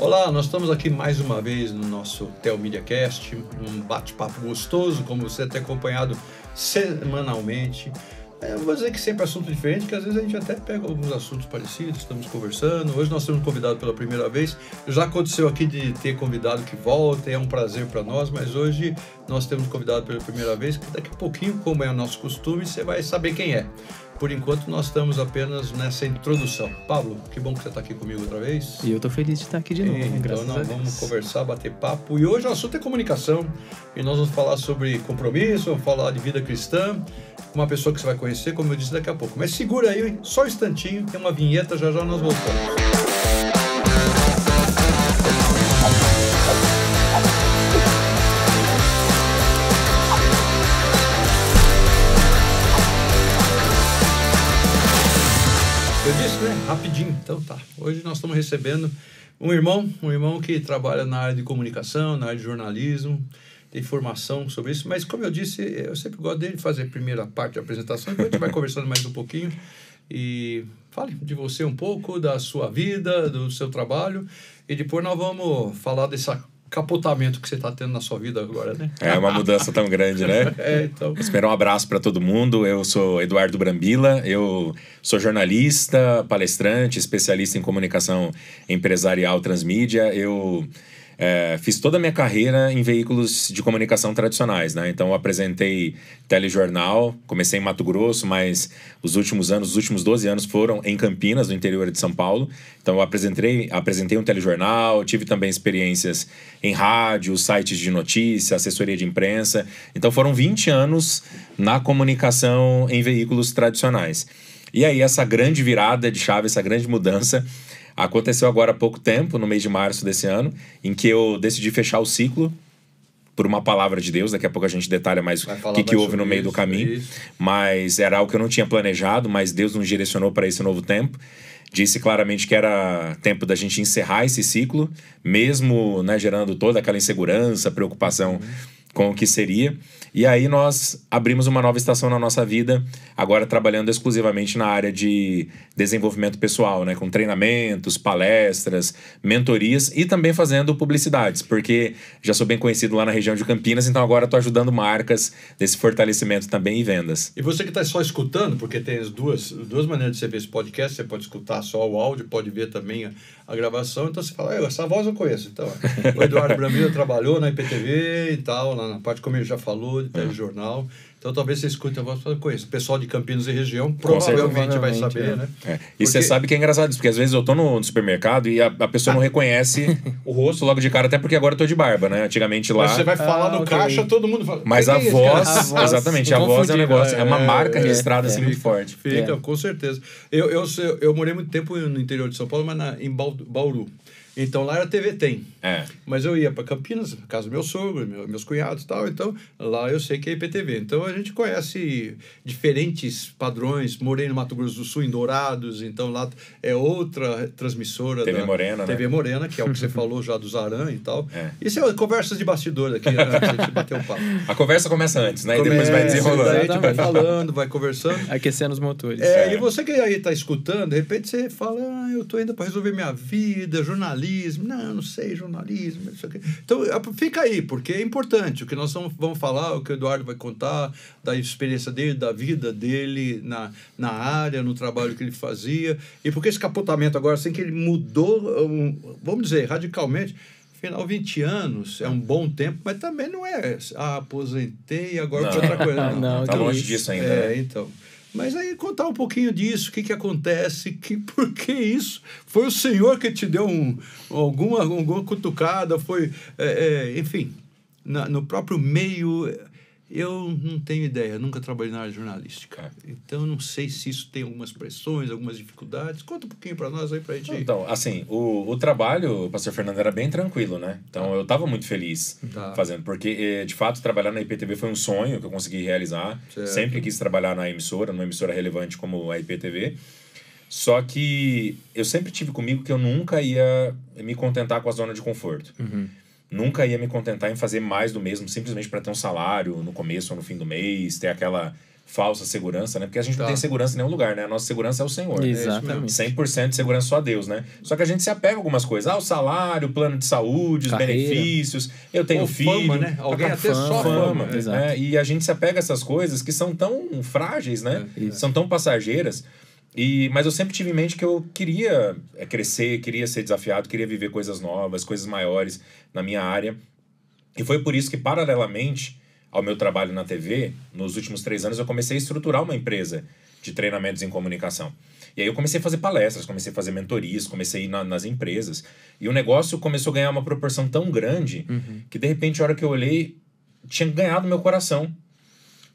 Olá, nós estamos aqui mais uma vez no nosso Tel MediaCast, um bate-papo gostoso, como você tem acompanhado semanalmente. É, eu vou dizer que sempre assunto diferente, que às vezes a gente até pega alguns assuntos parecidos, estamos conversando. Hoje nós temos convidado pela primeira vez. Já aconteceu aqui de ter convidado que volta, é um prazer para nós, mas hoje nós temos convidado pela primeira vez, que daqui a pouquinho, como é o nosso costume, você vai saber quem é. Por enquanto, nós estamos apenas nessa introdução. Pablo, que bom que você está aqui comigo outra vez. E eu estou feliz de estar aqui de novo. E, então, nós vamos conversar, bater papo. E hoje o assunto é comunicação. E nós vamos falar sobre compromisso, vamos falar de vida cristã. Uma pessoa que você vai conhecer, como eu disse daqui a pouco. Mas segura aí só um instantinho, tem uma vinheta, já já nós voltamos. Então tá. Hoje nós estamos recebendo um irmão, um irmão que trabalha na área de comunicação, na área de jornalismo, tem formação sobre isso, mas como eu disse, eu sempre gosto dele fazer a primeira parte da apresentação, depois a gente vai conversando mais um pouquinho e fale de você um pouco, da sua vida, do seu trabalho e depois nós vamos falar dessa capotamento que você está tendo na sua vida agora, né? É uma mudança tão grande, né? é, então. Esperar um abraço para todo mundo. Eu sou Eduardo Brambila, eu sou jornalista, palestrante, especialista em comunicação empresarial transmídia. Eu é, fiz toda a minha carreira em veículos de comunicação tradicionais, né? Então, apresentei telejornal, comecei em Mato Grosso, mas os últimos anos, os últimos 12 anos foram em Campinas, no interior de São Paulo. Então, eu apresentei, apresentei um telejornal, tive também experiências em rádio, sites de notícia, assessoria de imprensa. Então, foram 20 anos na comunicação em veículos tradicionais. E aí, essa grande virada de chave, essa grande mudança Aconteceu agora há pouco tempo, no mês de março desse ano, em que eu decidi fechar o ciclo por uma palavra de Deus. Daqui a pouco a gente detalha mais o que, que houve no meio isso, do caminho. Isso. Mas era algo que eu não tinha planejado, mas Deus nos direcionou para esse novo tempo. Disse claramente que era tempo da gente encerrar esse ciclo, mesmo né, gerando toda aquela insegurança, preocupação. Uhum com o que seria. E aí nós abrimos uma nova estação na nossa vida, agora trabalhando exclusivamente na área de desenvolvimento pessoal, né? Com treinamentos, palestras, mentorias e também fazendo publicidades, porque já sou bem conhecido lá na região de Campinas, então agora estou ajudando marcas nesse fortalecimento também e vendas. E você que está só escutando, porque tem as duas, duas maneiras de você ver esse podcast, você pode escutar só o áudio, pode ver também a gravação, então você fala, essa voz eu conheço. Então, o Eduardo Bramil trabalhou na IPTV e tal, lá na parte como ele já falou, de é. telejornal. Uhum. Então talvez você escute a voz e conheça. O pessoal de Campinas e região provavelmente vai saber, é. né? É. E porque... você sabe que é engraçado isso, porque às vezes eu tô no supermercado e a, a pessoa ah. não reconhece o rosto logo de cara, até porque agora eu tô de barba, né? Antigamente lá. Mas você vai ah, falar ah, no okay. caixa, todo mundo fala. Mas a, é voz, a voz, exatamente, a voz é um negócio, né? é, uma é, marca é, registrada é. assim muito forte. Fica, com certeza. Eu, eu, eu, eu, morei muito tempo no interior de São Paulo, mas na, em Bauru. Então lá era TV Tem. É. Mas eu ia para Campinas, casa do meu sogro, meus cunhados e tal, então lá eu sei que é IPTV. Então a gente conhece diferentes padrões. Morei no Mato Grosso do Sul, em Dourados, então lá é outra transmissora. TV da Morena, TV né? Morena, que é o que você falou já dos Aran e tal. É. Isso é conversas de bastidor aqui, né, a gente bateu um papo. A conversa começa antes, né? Começa, e depois vai desenrolando. A gente vai falando, vai conversando. Aquecendo os motores. É, é. E você que aí está escutando, de repente você fala, ah, eu estou indo para resolver minha vida, jornalismo. Não, não sei, jornalismo jornalismo, isso aqui. Então, fica aí, porque é importante. O que nós vamos falar, o que o Eduardo vai contar, da experiência dele, da vida dele na, na área, no trabalho que ele fazia. E porque esse capotamento agora, assim que ele mudou, vamos dizer, radicalmente. Final 20 anos é um bom tempo, mas também não é ah, aposentei agora não, outra coisa. Não, não tá longe disso ainda. É, né? então. Mas aí contar um pouquinho disso, o que, que acontece, que por que isso? Foi o Senhor que te deu um, alguma, alguma cutucada, foi. É, é, enfim, na, no próprio meio eu não tenho ideia, nunca trabalhei na área jornalística. Então não sei se isso tem algumas pressões, algumas dificuldades. Conta um pouquinho para nós aí para gente. Então, assim, o, o trabalho, pastor Fernando, era bem tranquilo, né? Então tá. eu estava muito feliz tá. fazendo, porque eh, de fato trabalhar na IPTV foi um sonho que eu consegui realizar. Certo. Sempre quis trabalhar na emissora, numa emissora relevante como a IPTV. Só que eu sempre tive comigo que eu nunca ia me contentar com a zona de conforto. Uhum nunca ia me contentar em fazer mais do mesmo, simplesmente para ter um salário no começo ou no fim do mês, ter aquela falsa segurança, né? Porque a gente tá. não tem segurança em nenhum lugar, né? A nossa segurança é o Senhor. É Exatamente. Né? 100% de segurança só a Deus, né? Só que a gente se apega a algumas coisas. Ah, o salário, o plano de saúde, os Carreira. benefícios, eu tenho Ou filho. Fama, né? Alguém até fama, só fama. Né? E a gente se apega a essas coisas que são tão frágeis, né? É. São tão passageiras. E, mas eu sempre tive em mente que eu queria é, crescer, queria ser desafiado, queria viver coisas novas, coisas maiores na minha área. E foi por isso que, paralelamente ao meu trabalho na TV, nos últimos três anos eu comecei a estruturar uma empresa de treinamentos em comunicação. E aí eu comecei a fazer palestras, comecei a fazer mentorias, comecei a ir na, nas empresas. E o negócio começou a ganhar uma proporção tão grande uhum. que de repente a hora que eu olhei tinha ganhado meu coração.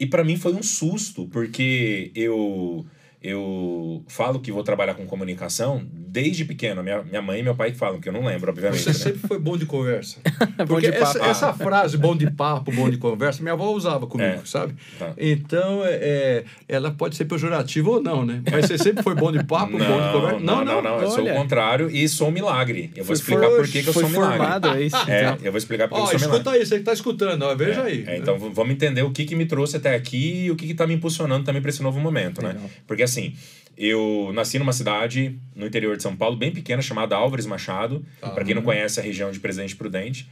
E para mim foi um susto, porque eu eu falo que vou trabalhar com comunicação desde pequeno. Minha, minha mãe e meu pai falam, que eu não lembro, obviamente. Você né? sempre foi bom de conversa. bom de essa, papo. essa frase, bom de papo, bom de conversa, minha avó usava comigo, é. sabe? Tá. Então, é, é ela pode ser pejorativa ou não, né? Mas você sempre foi bom de papo, não, bom de conversa? Não, não, não. não, não. Eu sou o contrário e sou um milagre. Eu vou explicar por que, que eu sou um milagre. Formado, é isso, é, eu vou explicar por que eu sou milagre. Escuta aí, você que tá escutando, ó, veja é, aí. É, então, vamos entender o que, que me trouxe até aqui e o que, que tá me impulsionando também para esse novo momento, né? Legal. né? Porque essa assim, eu nasci numa cidade no interior de São Paulo, bem pequena, chamada Álvares Machado. Ah, para quem não conhece a região de Presidente Prudente.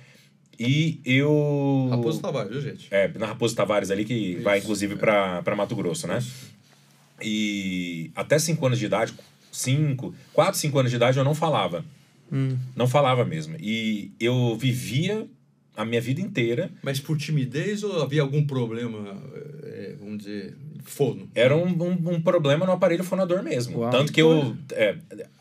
E eu. Raposo Tavares, viu, gente? É, na Raposo Tavares ali, que Isso, vai inclusive é. para Mato Grosso, né? Isso. E até 5 anos de idade, 5, 4, 5 anos de idade, eu não falava. Hum. Não falava mesmo. E eu vivia a minha vida inteira. Mas por timidez ou havia algum problema, eh, eh, vamos dizer, fono? Era um, um, um problema no aparelho fonador mesmo. Uau, Tanto que eu. É,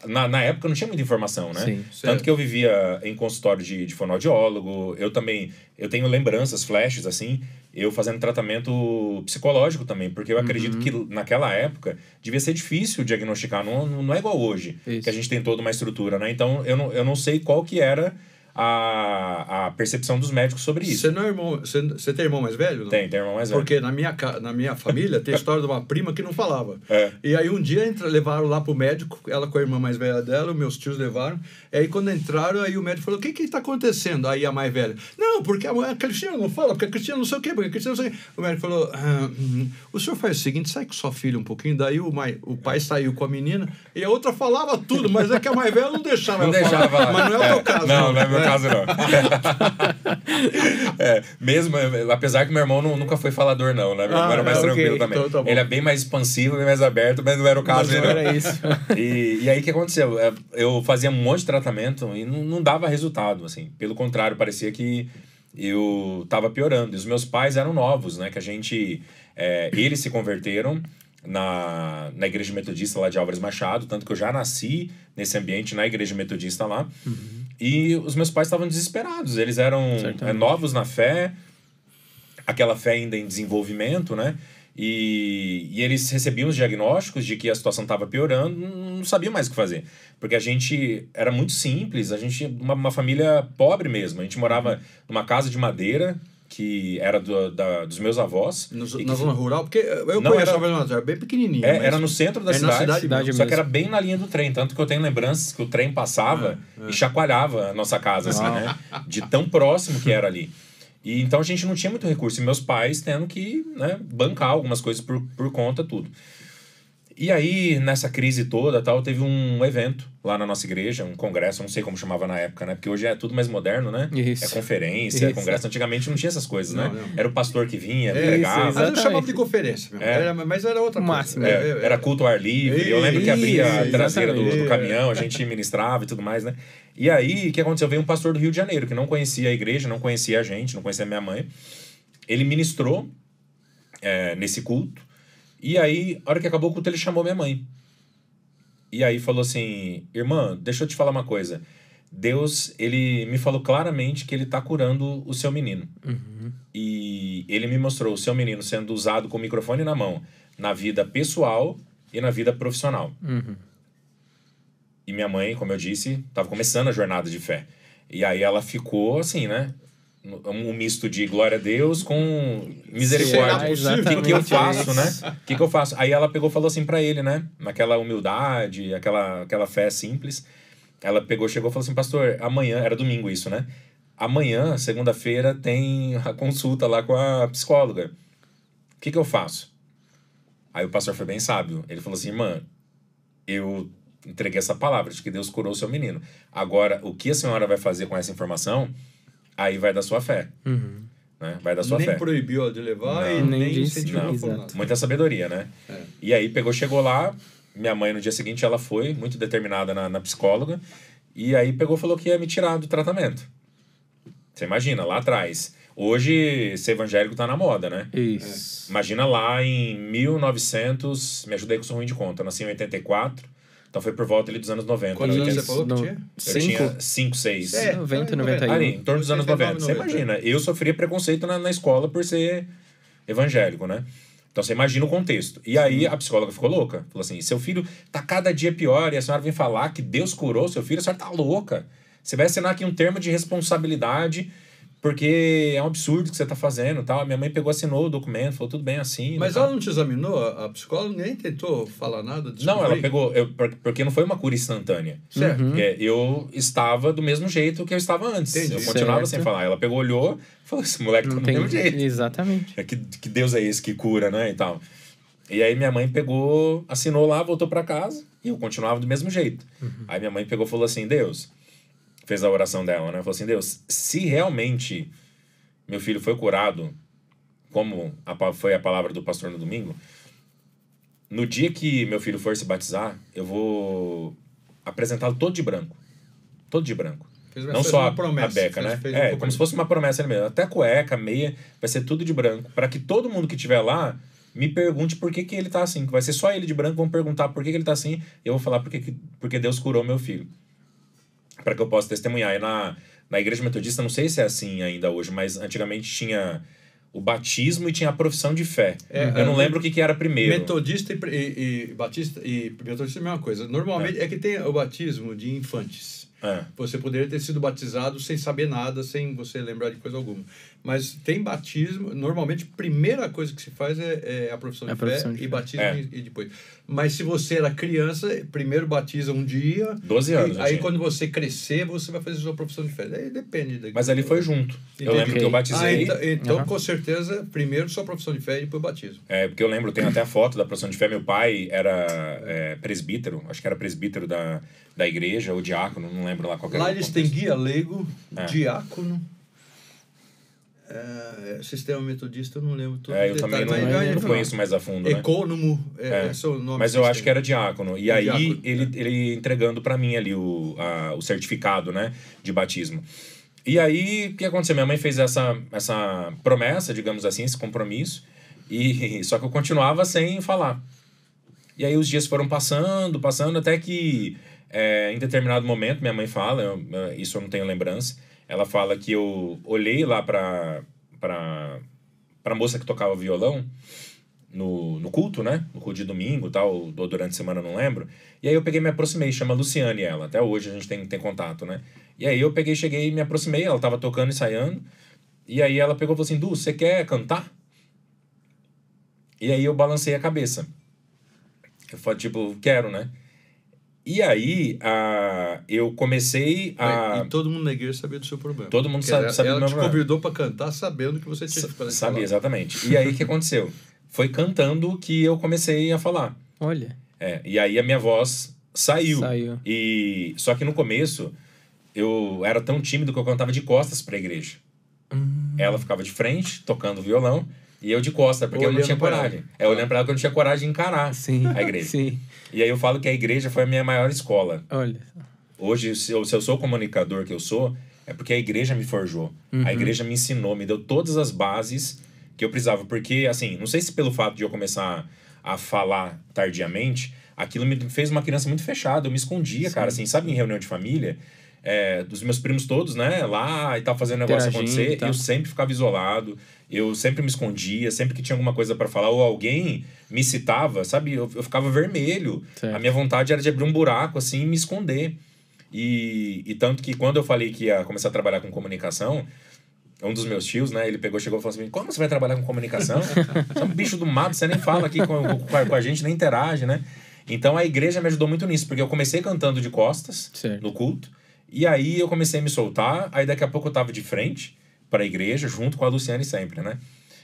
na, na época não tinha muita informação, né? Sim, Tanto certo. que eu vivia em consultório de, de fonoaudiólogo, eu também. Eu tenho lembranças, flashes, assim, eu fazendo tratamento psicológico também, porque eu uhum. acredito que naquela época devia ser difícil diagnosticar, não, não é igual hoje, Isso. que a gente tem toda uma estrutura, né? Então eu não, eu não sei qual que era a, a percepção dos médicos sobre isso. Você não é irmão, você, você tem irmão mais velho? Não? Tem, tem irmão mais velho. Porque na minha, na minha família tem a história de uma prima que não falava. É. E aí um dia entra, levaram lá pro médico, ela com a irmã mais velha dela, meus tios levaram. E aí quando entraram, aí o médico falou: o que que tá acontecendo? Aí a mais velha: não, porque a, a Cristina não fala, porque a Cristina não sei o quê, porque a Cristina não sei o quê. O médico falou: ah, hum, o senhor faz o seguinte, sai com sua filha um pouquinho. Daí o, mai, o pai saiu com a menina e a outra falava tudo, mas é que a mais velha não deixava não deixava falar. Mas não é, é o teu é. caso. Não, não, não é meu é. caso, não. é, mesmo, apesar que meu irmão não, nunca foi falador, não, né? Meu irmão ah, era mais tranquilo então também. Tá ele é bem mais expansivo, bem mais aberto, mas não era o caso. Mas não né? era isso. E, e aí o que aconteceu? É, eu fazia um monte de tratamento e não, não dava resultado, assim. Pelo contrário, parecia que eu tava piorando. E os meus pais eram novos, né? Que a gente... É, eles se converteram na, na igreja metodista lá de Álvares Machado, tanto que eu já nasci nesse ambiente na igreja metodista lá. Uhum. E os meus pais estavam desesperados, eles eram é, novos na fé, aquela fé ainda em desenvolvimento, né? E, e eles recebiam os diagnósticos de que a situação estava piorando, não sabiam mais o que fazer. Porque a gente era muito simples, a gente uma, uma família pobre mesmo. A gente morava uhum. numa casa de madeira, que era do, da, dos meus avós. No, na zona rural? Porque eu não conheço era, a era bem pequenininho É, era no centro da é cidade, cidade, cidade só que era bem na linha do trem. Tanto que eu tenho lembranças que o trem passava é, é. e chacoalhava a nossa casa, assim, né? De tão próximo que era ali. E então a gente não tinha muito recurso. E meus pais tendo que né, bancar algumas coisas por, por conta, tudo. E aí, nessa crise toda tal, teve um evento lá na nossa igreja, um congresso, não sei como chamava na época, né? Porque hoje é tudo mais moderno, né? Isso. É conferência, é isso. é congresso. Antigamente não tinha essas coisas, né? não, né? Não. Era o pastor que vinha, isso, pregava. Exatamente. Mas eu chamava de conferência, É. Era, mas era outra máxima. É, era culto ao ar livre. eu lembro que abria a traseira do, do, é. caminhão, a gente ministrava e tudo mais, né? E aí, o que aconteceu? Veio um pastor do Rio de Janeiro, que não conhecia a igreja, não conhecia a gente, não conhecia a minha mãe. Ele ministrou é, nesse culto. E aí, a hora que acabou o culto, ele chamou minha mãe. E aí falou assim: Irmã, deixa eu te falar uma coisa. Deus, ele me falou claramente que ele tá curando o seu menino. Uhum. E ele me mostrou o seu menino sendo usado com o microfone na mão, na vida pessoal e na vida profissional. Uhum. E minha mãe, como eu disse, tava começando a jornada de fé. E aí ela ficou assim, né? um misto de glória a Deus com misericórdia. O que, que eu faço, né? O que, que eu faço? Aí ela pegou falou assim para ele, né? Naquela humildade, aquela, aquela fé simples. Ela pegou, chegou e falou assim, pastor, amanhã, era domingo isso, né? Amanhã, segunda-feira, tem a consulta lá com a psicóloga. O que, que eu faço? Aí o pastor foi bem sábio. Ele falou assim, irmã, eu entreguei essa palavra de que Deus curou o seu menino. Agora, o que a senhora vai fazer com essa informação Aí vai da sua fé. Uhum. Né? Vai da sua nem fé. Nem proibiu de levar não, e nem, nem incentivou. Não, muita sabedoria, né? É. E aí pegou, chegou lá, minha mãe no dia seguinte ela foi, muito determinada na, na psicóloga, e aí pegou falou que ia me tirar do tratamento. Você imagina, lá atrás. Hoje, ser evangélico tá na moda, né? Isso. É. Imagina lá em 1900, me ajudei com o ruim de conta, eu nasci em 84, então foi por volta ali dos anos 90. Quantos anos você falou que tinha? Cinco? tinha 5, 6. É, 90, então 91. É ali, em torno dos anos 90. 90. Você imagina, eu sofria preconceito na, na escola por ser evangélico, né? Então você imagina o contexto. E aí a psicóloga ficou louca. Falou assim: seu filho tá cada dia pior e a senhora vem falar que Deus curou seu filho, a senhora tá louca. Você vai assinar aqui um termo de responsabilidade porque é um absurdo o que você está fazendo tal. Minha mãe pegou, assinou o documento, falou tudo bem assim. Mas ela não te examinou? A psicóloga nem tentou falar nada? disso? Não, ela pegou, eu, porque não foi uma cura instantânea. Certo. Uhum. Eu estava do mesmo jeito que eu estava antes. Entendi. Eu continuava certo. sem falar. Ela pegou, olhou, falou: esse moleque não tá tem... mesmo jeito. Exatamente. É que, que Deus é esse que cura, né? E tal. E aí minha mãe pegou, assinou lá, voltou para casa e eu continuava do mesmo jeito. Uhum. Aí minha mãe pegou e falou assim: Deus fez a oração dela, né? Falou assim: Deus, se realmente meu filho foi curado, como a, foi a palavra do pastor no domingo, no dia que meu filho for se batizar, eu vou apresentá-lo todo de branco. Todo de branco. Fez, não só a, promessa, a beca, fez, né? Fez é, um como se fosse uma promessa mesmo. Até cueca, meia, vai ser tudo de branco. para que todo mundo que estiver lá me pergunte por que, que ele tá assim. Vai ser só ele de branco, vão perguntar por que, que ele tá assim. E eu vou falar porque, que, porque Deus curou meu filho para que eu possa testemunhar. E na, na igreja metodista, não sei se é assim ainda hoje, mas antigamente tinha o batismo e tinha a profissão de fé. É, eu é, não lembro o que, que era primeiro. Metodista e, e, e, batista e metodista é a mesma coisa. Normalmente é. é, que tem o batismo de infantes. É. Você poderia ter sido batizado sem saber nada, sem você lembrar de coisa alguma. Mas tem batismo, normalmente a primeira coisa que se faz é, é a profissão é de a profissão fé de e batismo é. e, depois. Mas se você era criança, primeiro batiza um dia. 12 anos. E, aí assim. quando você crescer, você vai fazer sua profissão de fé. Aí depende. Da... Mas ali foi junto. Entendi. Eu lembro que eu batizei. Ah, então, então uhum. com certeza, primeiro sua profissão de fé e depois batismo. É, porque eu lembro, tem até a foto da profissão de fé. Meu pai era é, presbítero, acho que era presbítero da, da igreja ou diácono, não lembro lá qual que Lá eles têm guia leigo, é. diácono é, sistema metodista, eu não lembro tudo. É, eu detalhe, também não, mas, é, não conheço é, mais a fundo. Né? Econômo, é, é. é. o nome. Mas eu acho que era diácono. E aí diácono, ele, né? ele entregando para mim ali o, a, o certificado né, de batismo. E aí, o que aconteceu? Minha mãe fez essa, essa promessa, digamos assim, esse compromisso, e só que eu continuava sem falar. E aí os dias foram passando, passando, até que é, em determinado momento, minha mãe fala, eu, isso eu não tenho lembrança, ela fala que eu olhei lá para pra, para moça que tocava violão no, no culto, né? No culto de domingo tal, ou durante a semana, não lembro. E aí eu peguei me aproximei, chama Luciane ela. Até hoje a gente tem, tem contato, né? E aí eu peguei, cheguei me aproximei, ela tava tocando, ensaiando. E aí ela pegou e falou assim, Du, você quer cantar? E aí eu balancei a cabeça. Eu falei, tipo, quero, né? E aí, a, eu comecei a. É, e todo mundo na igreja sabia do seu problema. Todo mundo sa sabia, sabia do meu te convidou para cantar sabendo que você tinha que Sabia, exatamente. E aí, o que aconteceu? Foi cantando que eu comecei a falar. Olha. É, e aí a minha voz saiu. Saiu. E, só que no começo, eu era tão tímido que eu cantava de costas para a igreja. Hum. Ela ficava de frente, tocando violão, e eu de costa, porque olhando eu não tinha coragem. É, olhando pra ela que eu não tinha coragem de encarar Sim. a igreja. Sim. E aí eu falo que a igreja foi a minha maior escola. Olha. Hoje, se eu, se eu sou o comunicador que eu sou, é porque a igreja me forjou. Uhum. A igreja me ensinou, me deu todas as bases que eu precisava. Porque, assim, não sei se pelo fato de eu começar a falar tardiamente, aquilo me fez uma criança muito fechada. Eu me escondia, Sim. cara, assim, sabe, em reunião de família é, dos meus primos todos, né? Lá e tal, fazendo o negócio acontecer. Tá. Eu sempre ficava isolado, eu sempre me escondia, sempre que tinha alguma coisa para falar, ou alguém me citava, sabe? Eu, eu ficava vermelho. Certo. A minha vontade era de abrir um buraco assim e me esconder. E, e tanto que quando eu falei que ia começar a trabalhar com comunicação, um dos meus tios, né? Ele pegou, chegou e falou assim: Como você vai trabalhar com comunicação? você é um bicho do mato, você nem fala aqui com, com, com, a gente, nem interage, né? Então a igreja me ajudou muito nisso, porque eu comecei cantando de costas certo. no culto. E aí eu comecei a me soltar, aí daqui a pouco eu tava de frente para a igreja, junto com a Luciane sempre, né?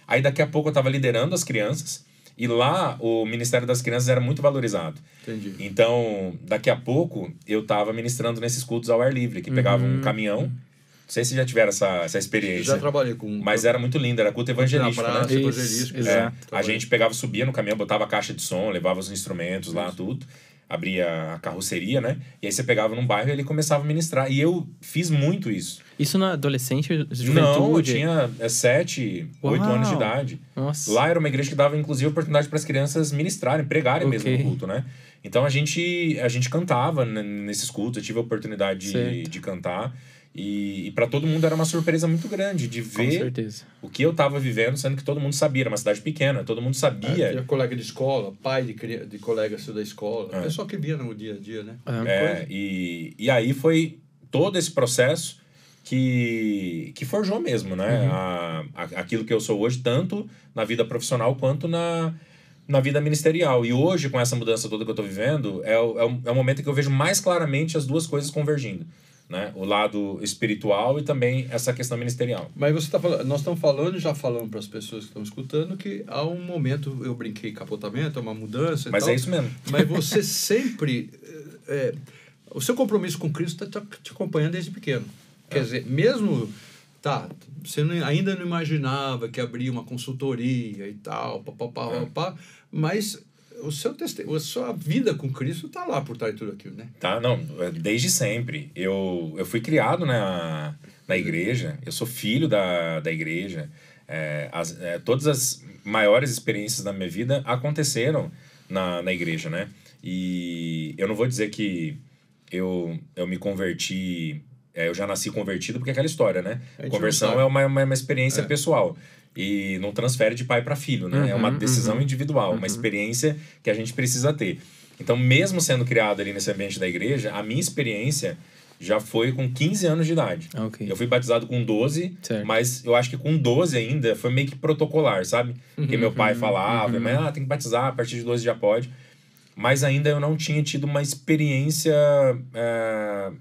Aí daqui a pouco eu tava liderando as crianças, e lá o Ministério das Crianças era muito valorizado. Entendi. Então, daqui a pouco eu tava ministrando nesses cultos ao ar livre, que uhum. pegava um uhum. caminhão. Não sei se já tiveram essa, essa experiência. Já trabalhei com. Mas era muito lindo, era culto evangelístico, né? praça, né? Isso, evangelístico. É, né? a gente pegava, subia no caminhão, botava a caixa de som, levava os instrumentos Isso. lá, tudo abria a carroceria, né? E aí você pegava num bairro e ele começava a ministrar. E eu fiz muito isso. Isso na adolescência, juventude? Não, eu tinha é, 7, Uau. 8 anos de idade. Nossa. Lá era uma igreja que dava, inclusive, oportunidade para as crianças ministrarem, pregarem okay. mesmo no culto, né? Então a gente, a gente cantava né, nesses cultos, eu tive a oportunidade de, de cantar. E, e para todo mundo era uma surpresa muito grande de ver o que eu estava vivendo, sendo que todo mundo sabia, era uma cidade pequena, todo mundo sabia. É, tinha colega de escola, pai de, de colega da escola, é. pessoal que via no dia a dia, né? É, é e, e aí foi todo esse processo que, que forjou mesmo, né? Uhum. A, a, aquilo que eu sou hoje, tanto na vida profissional quanto na, na vida ministerial. E hoje, com essa mudança toda que eu estou vivendo, é, é, é o momento que eu vejo mais claramente as duas coisas convergindo né? O lado espiritual e também essa questão ministerial. Mas você está falando, nós estamos falando, já falando para as pessoas que estão escutando que há um momento eu brinquei capotamento, é uma mudança. Mas é tal, é isso mesmo. Mas você sempre é, o seu compromisso com Cristo está te acompanhando desde pequeno. É. Quer é. dizer, mesmo tá, você não, ainda não imaginava que abria uma consultoria e tal, papapá, é. mas o seu testemunho, a sua vida com Cristo tá lá por trás de tudo aquilo, né? Tá, não, é desde sempre. Eu, eu fui criado na, na igreja, eu sou filho da, da igreja. É, as, é, todas as maiores experiências da minha vida aconteceram na, na igreja, né? E eu não vou dizer que eu, eu me converti é, eu já nasci convertido, porque é aquela história, né? Conversão é uma, uma, uma experiência é. pessoal e não transfere de pai para filho, né? Uhum, é uma uhum, decisão uhum, individual, uhum. uma experiência que a gente precisa ter. Então, mesmo sendo criado ali nesse ambiente da igreja, a minha experiência já foi com 15 anos de idade. Ah, okay. Eu fui batizado com 12, certo. mas eu acho que com 12 ainda foi meio que protocolar, sabe? Porque uhum, meu pai uhum, falava, uhum. mas ah, tem que batizar, a partir de 12 já pode. Mas ainda eu não tinha tido uma experiência é,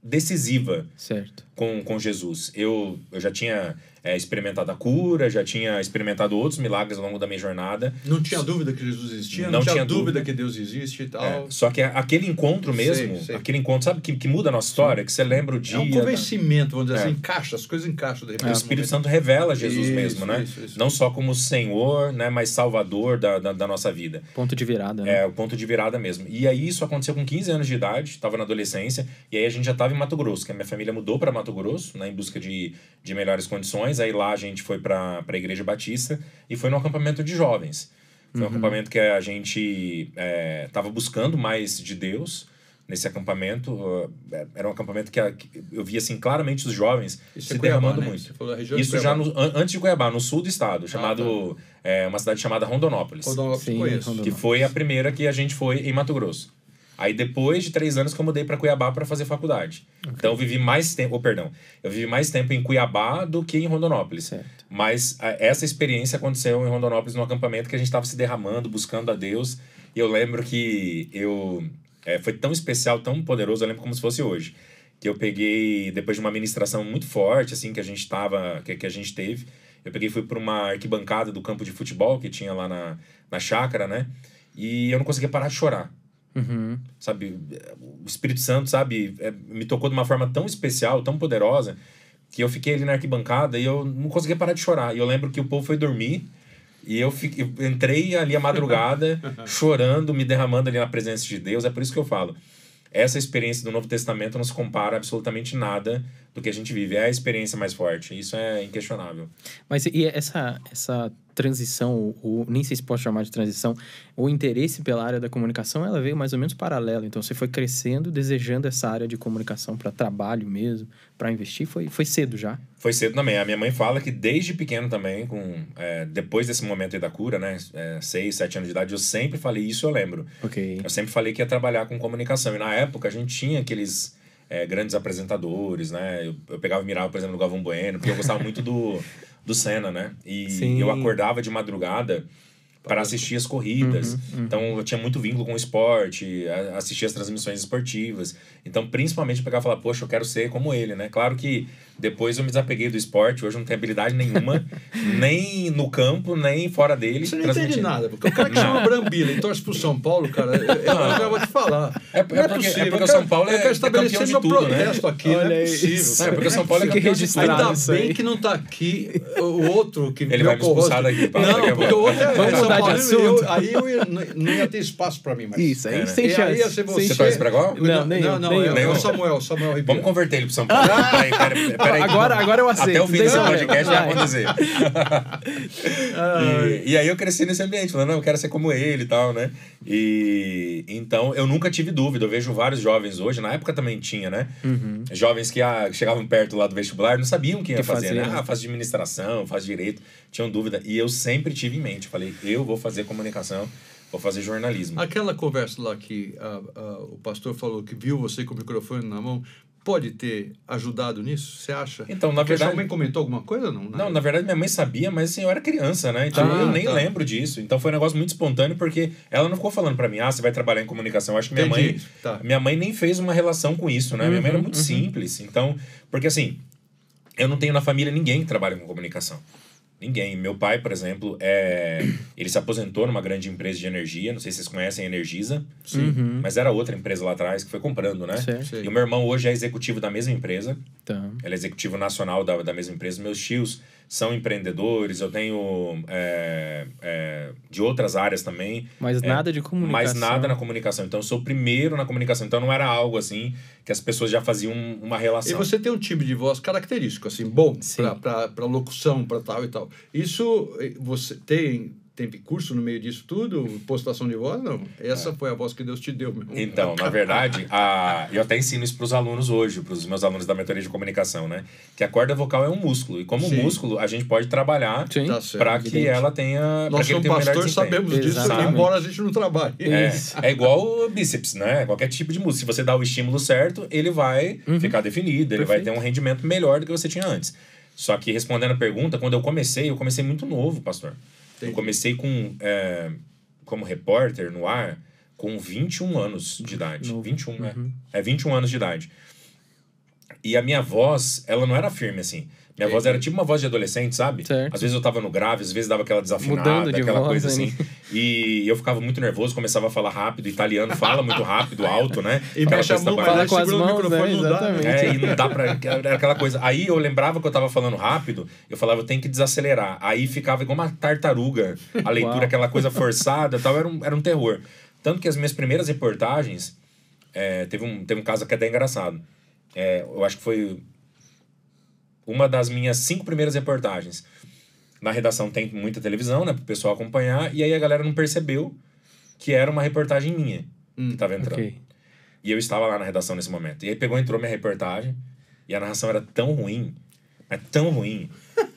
decisiva certo. Com, com Jesus. Eu, eu já tinha é, experimentado a cura, já tinha experimentado outros milagres ao longo da minha jornada. Não tinha dúvida que Jesus existia, não, não tinha, dúvida, dúvida que Deus existe e tal. É, só que aquele encontro mesmo, sei, sei. aquele encontro, sabe, que, que muda a nossa história, Sim. que você lembra o dia. É um né? convencimento, vamos dizer assim, é. assim, encaixa, as coisas encaixam. Daí, é, o Espírito Santo revela Jesus isso, mesmo, né? Isso, isso, não só como Senhor, né, mas Salvador da, da, da nossa vida. Ponto de virada. Né? É, o ponto de virada mesmo. E aí isso aconteceu com 15 anos de idade, estava na adolescência, e aí a gente já estava em Mato Grosso, que a minha família mudou para Mato Grosso, né, em busca de, de melhores condições mas aí lá a gente foi para a Igreja Batista e foi no acampamento de jovens. Foi uhum. um acampamento que a gente estava é, buscando mais de Deus nesse acampamento. Ah, é, era um acampamento que eu via assim, claramente os jovens Isso é se é Cuiabá, derramando né? muito. Isso de já no, antes de Cuiabá, no sul do estado, ah, chamado ah, tá. é, uma cidade chamada Rondonópolis. Rondonópolis Sim, Rondonópolis. Que foi a primeira que a gente foi em Mato Grosso. Aí depois de três anos que eu mudei para Cuiabá para fazer faculdade. Okay. Então eu vivi mais tempo, oh, perdão, eu vivi mais tempo em Cuiabá do que em Rondonópolis. Certo. Mas a, essa experiência aconteceu em Rondonópolis no acampamento que a gente estava se derramando, buscando a Deus. E eu lembro que eu é, foi tão especial, tão poderoso, eu lembro como se fosse hoje, que eu peguei depois de uma ministração muito forte assim que a gente estava, que, que a gente teve, eu peguei fui para uma arquibancada do campo de futebol que tinha lá na na chácara, né? E eu não conseguia parar de chorar. Uhum. Sabe, o Espírito Santo, sabe, é, me tocou de uma forma tão especial, tão poderosa, que eu fiquei ali na arquibancada e eu não conseguia parar de chorar. E eu lembro que o povo foi dormir e eu, fiquei, eu entrei ali à madrugada, chorando, me derramando ali na presença de Deus. É por isso que eu falo. Essa experiência do Novo Testamento não se compara absolutamente nada do que a gente vive. É a experiência mais forte. Isso é inquestionável. Mas e essa, essa transição, o, nem sei se posso chamar de transição, o interesse pela área da comunicação, ela veio mais ou menos paralelo. Então, você foi crescendo, desejando essa área de comunicação para trabalho mesmo, para investir, foi, foi cedo já? Foi cedo também. A minha mãe fala que desde pequeno também, com é, depois desse momento aí da cura, né, é, seis, sete anos de idade, eu sempre falei isso, eu lembro. Okay. Eu sempre falei que ia trabalhar com comunicação. E na época, a gente tinha aqueles... É, grandes apresentadores, né? Eu, eu pegava e mirava, por exemplo, no Galvão Bueno, porque eu gostava muito do do Senna, né? E Sim. eu acordava de madrugada para assistir as corridas. Uhum, uhum. Então eu tinha muito vínculo com o esporte, assistia as transmissões esportivas. Então, principalmente pegar e falar, poxa, eu quero ser como ele, né? Claro que depois eu me desapeguei do esporte, hoje eu não tenho habilidade nenhuma, nem no campo, nem fora dele. Você não entende nada, porque o cara que chama Brambila e torce pro São Paulo, cara, eu, não. eu vou te falar. É, é, é porque, é é né? é possível. é porque o São Paulo é, é campeão de tudo, né? aqui, Olha, não é possível. É, porque o São Paulo é que registrar Ainda bem que não tá aqui o outro que Ele vai me expulsar daqui. Não, porque o outro é São Paulo, eu, aí eu ia, não ia ter espaço pra mim mais. Isso, aí sem chance. Você torce pra igual? Não, não, não, é o Samuel, Samuel Ribeiro. Vamos converter ele pro São Paulo. Ah, Peraí, agora, agora eu aceito. Até o fim desse podcast vai acontecer. e, aí eu cresci nesse ambiente, falando, não, eu quero ser como ele e tal, né? E então eu nunca tive dúvida. Eu vejo vários jovens hoje, na época também tinha, né? Uhum. Jovens que ah, chegavam perto lá do vestibular não sabiam o ia que fazer, fazer, né? Ah, faz administração, faz direito, tinham dúvida. E eu sempre tive em mente, falei, eu vou fazer comunicação vou fazer jornalismo. Aquela conversa lá que o pastor falou que viu você com o microfone na mão, pode ter ajudado nisso, você acha? Então, na Porque verdade. Sua mãe comentou alguma coisa? Não, não, na verdade minha mãe sabia, mas assim, eu era criança, né? Então ah, eu nem tá. lembro disso. Então foi um negócio muito espontâneo, porque ela não ficou falando para mim, ah, você vai trabalhar em comunicação. Eu acho que minha Entendi. mãe. Tá. Minha mãe nem fez uma relação com isso, né? Uhum, minha mãe era uhum, muito uhum. simples. Então, porque assim, eu não tenho na família ninguém que trabalha com comunicação. Ninguém. Meu pai, por exemplo, é... ele se aposentou numa grande empresa de energia. Não sei se vocês conhecem a Energisa. Uhum. Mas era outra empresa lá atrás que foi comprando, né? Sim. E o meu irmão hoje é executivo da mesma empresa. Tá. Ele é executivo nacional da, da mesma empresa. Meus tios são empreendedores, eu tenho é, é, de outras áreas também. Mas é, nada de comunicação. Mas nada na comunicação. Então eu sou o primeiro na comunicação. Então não era algo assim que as pessoas já faziam uma relação. E você tem um tipo de voz característico, assim, bom, para locução, para tal e tal. Isso eh, você tem teve curso no meio disso tudo, posturação de voz, não. Essa é. foi a voz que Deus te deu, meu. Então, na verdade, a, eu até ensino isso para os alunos hoje, para os meus alunos da mentoria de comunicação, né? Que a corda vocal é um músculo. E como Sim. músculo, a gente pode trabalhar tá para que ela tenha. Nós somos pastores, sabemos disso, Exatamente. embora a gente não trabalhe. É, é igual o bíceps, né? Qualquer tipo de músculo. Se você dá o estímulo certo, ele vai uhum. ficar definido, Perfeito. ele vai ter um rendimento melhor do que você tinha antes. Só que respondendo a pergunta, quando eu comecei, eu comecei muito novo, pastor. Entendi. Eu comecei com é, como repórter no ar com 21 anos de idade. Novo. 21, né? uhum. é. É 21 anos de idade. E a minha voz, ela não era firme assim. Minha voz era tipo uma voz de adolescente, sabe? Certo. Às vezes eu tava no grave, às vezes dava aquela desafinada, de aquela voz, coisa assim. E eu ficava muito nervoso, começava a falar rápido. Italiano fala muito rápido, alto, né? E mexe a mão, fala com as mãos, né? né? Não dá. Né? É, e não dá pra... Era aquela coisa. Aí eu lembrava que eu tava falando rápido, eu falava, eu tenho que desacelerar. Aí ficava igual uma tartaruga. A leitura, Uau. aquela coisa forçada tal, era um, era um terror. Tanto que as minhas primeiras reportagens... É, teve, um, teve um caso que é até engraçado. É, eu acho que foi uma das minhas cinco primeiras reportagens. Na redação tem muita televisão, né? Pro pessoal acompanhar. E aí a galera não percebeu que era uma reportagem minha hum, que tava entrando. Okay. E eu estava lá na redação nesse momento. E aí pegou, entrou minha reportagem. E a narração era tão ruim, mas tão ruim,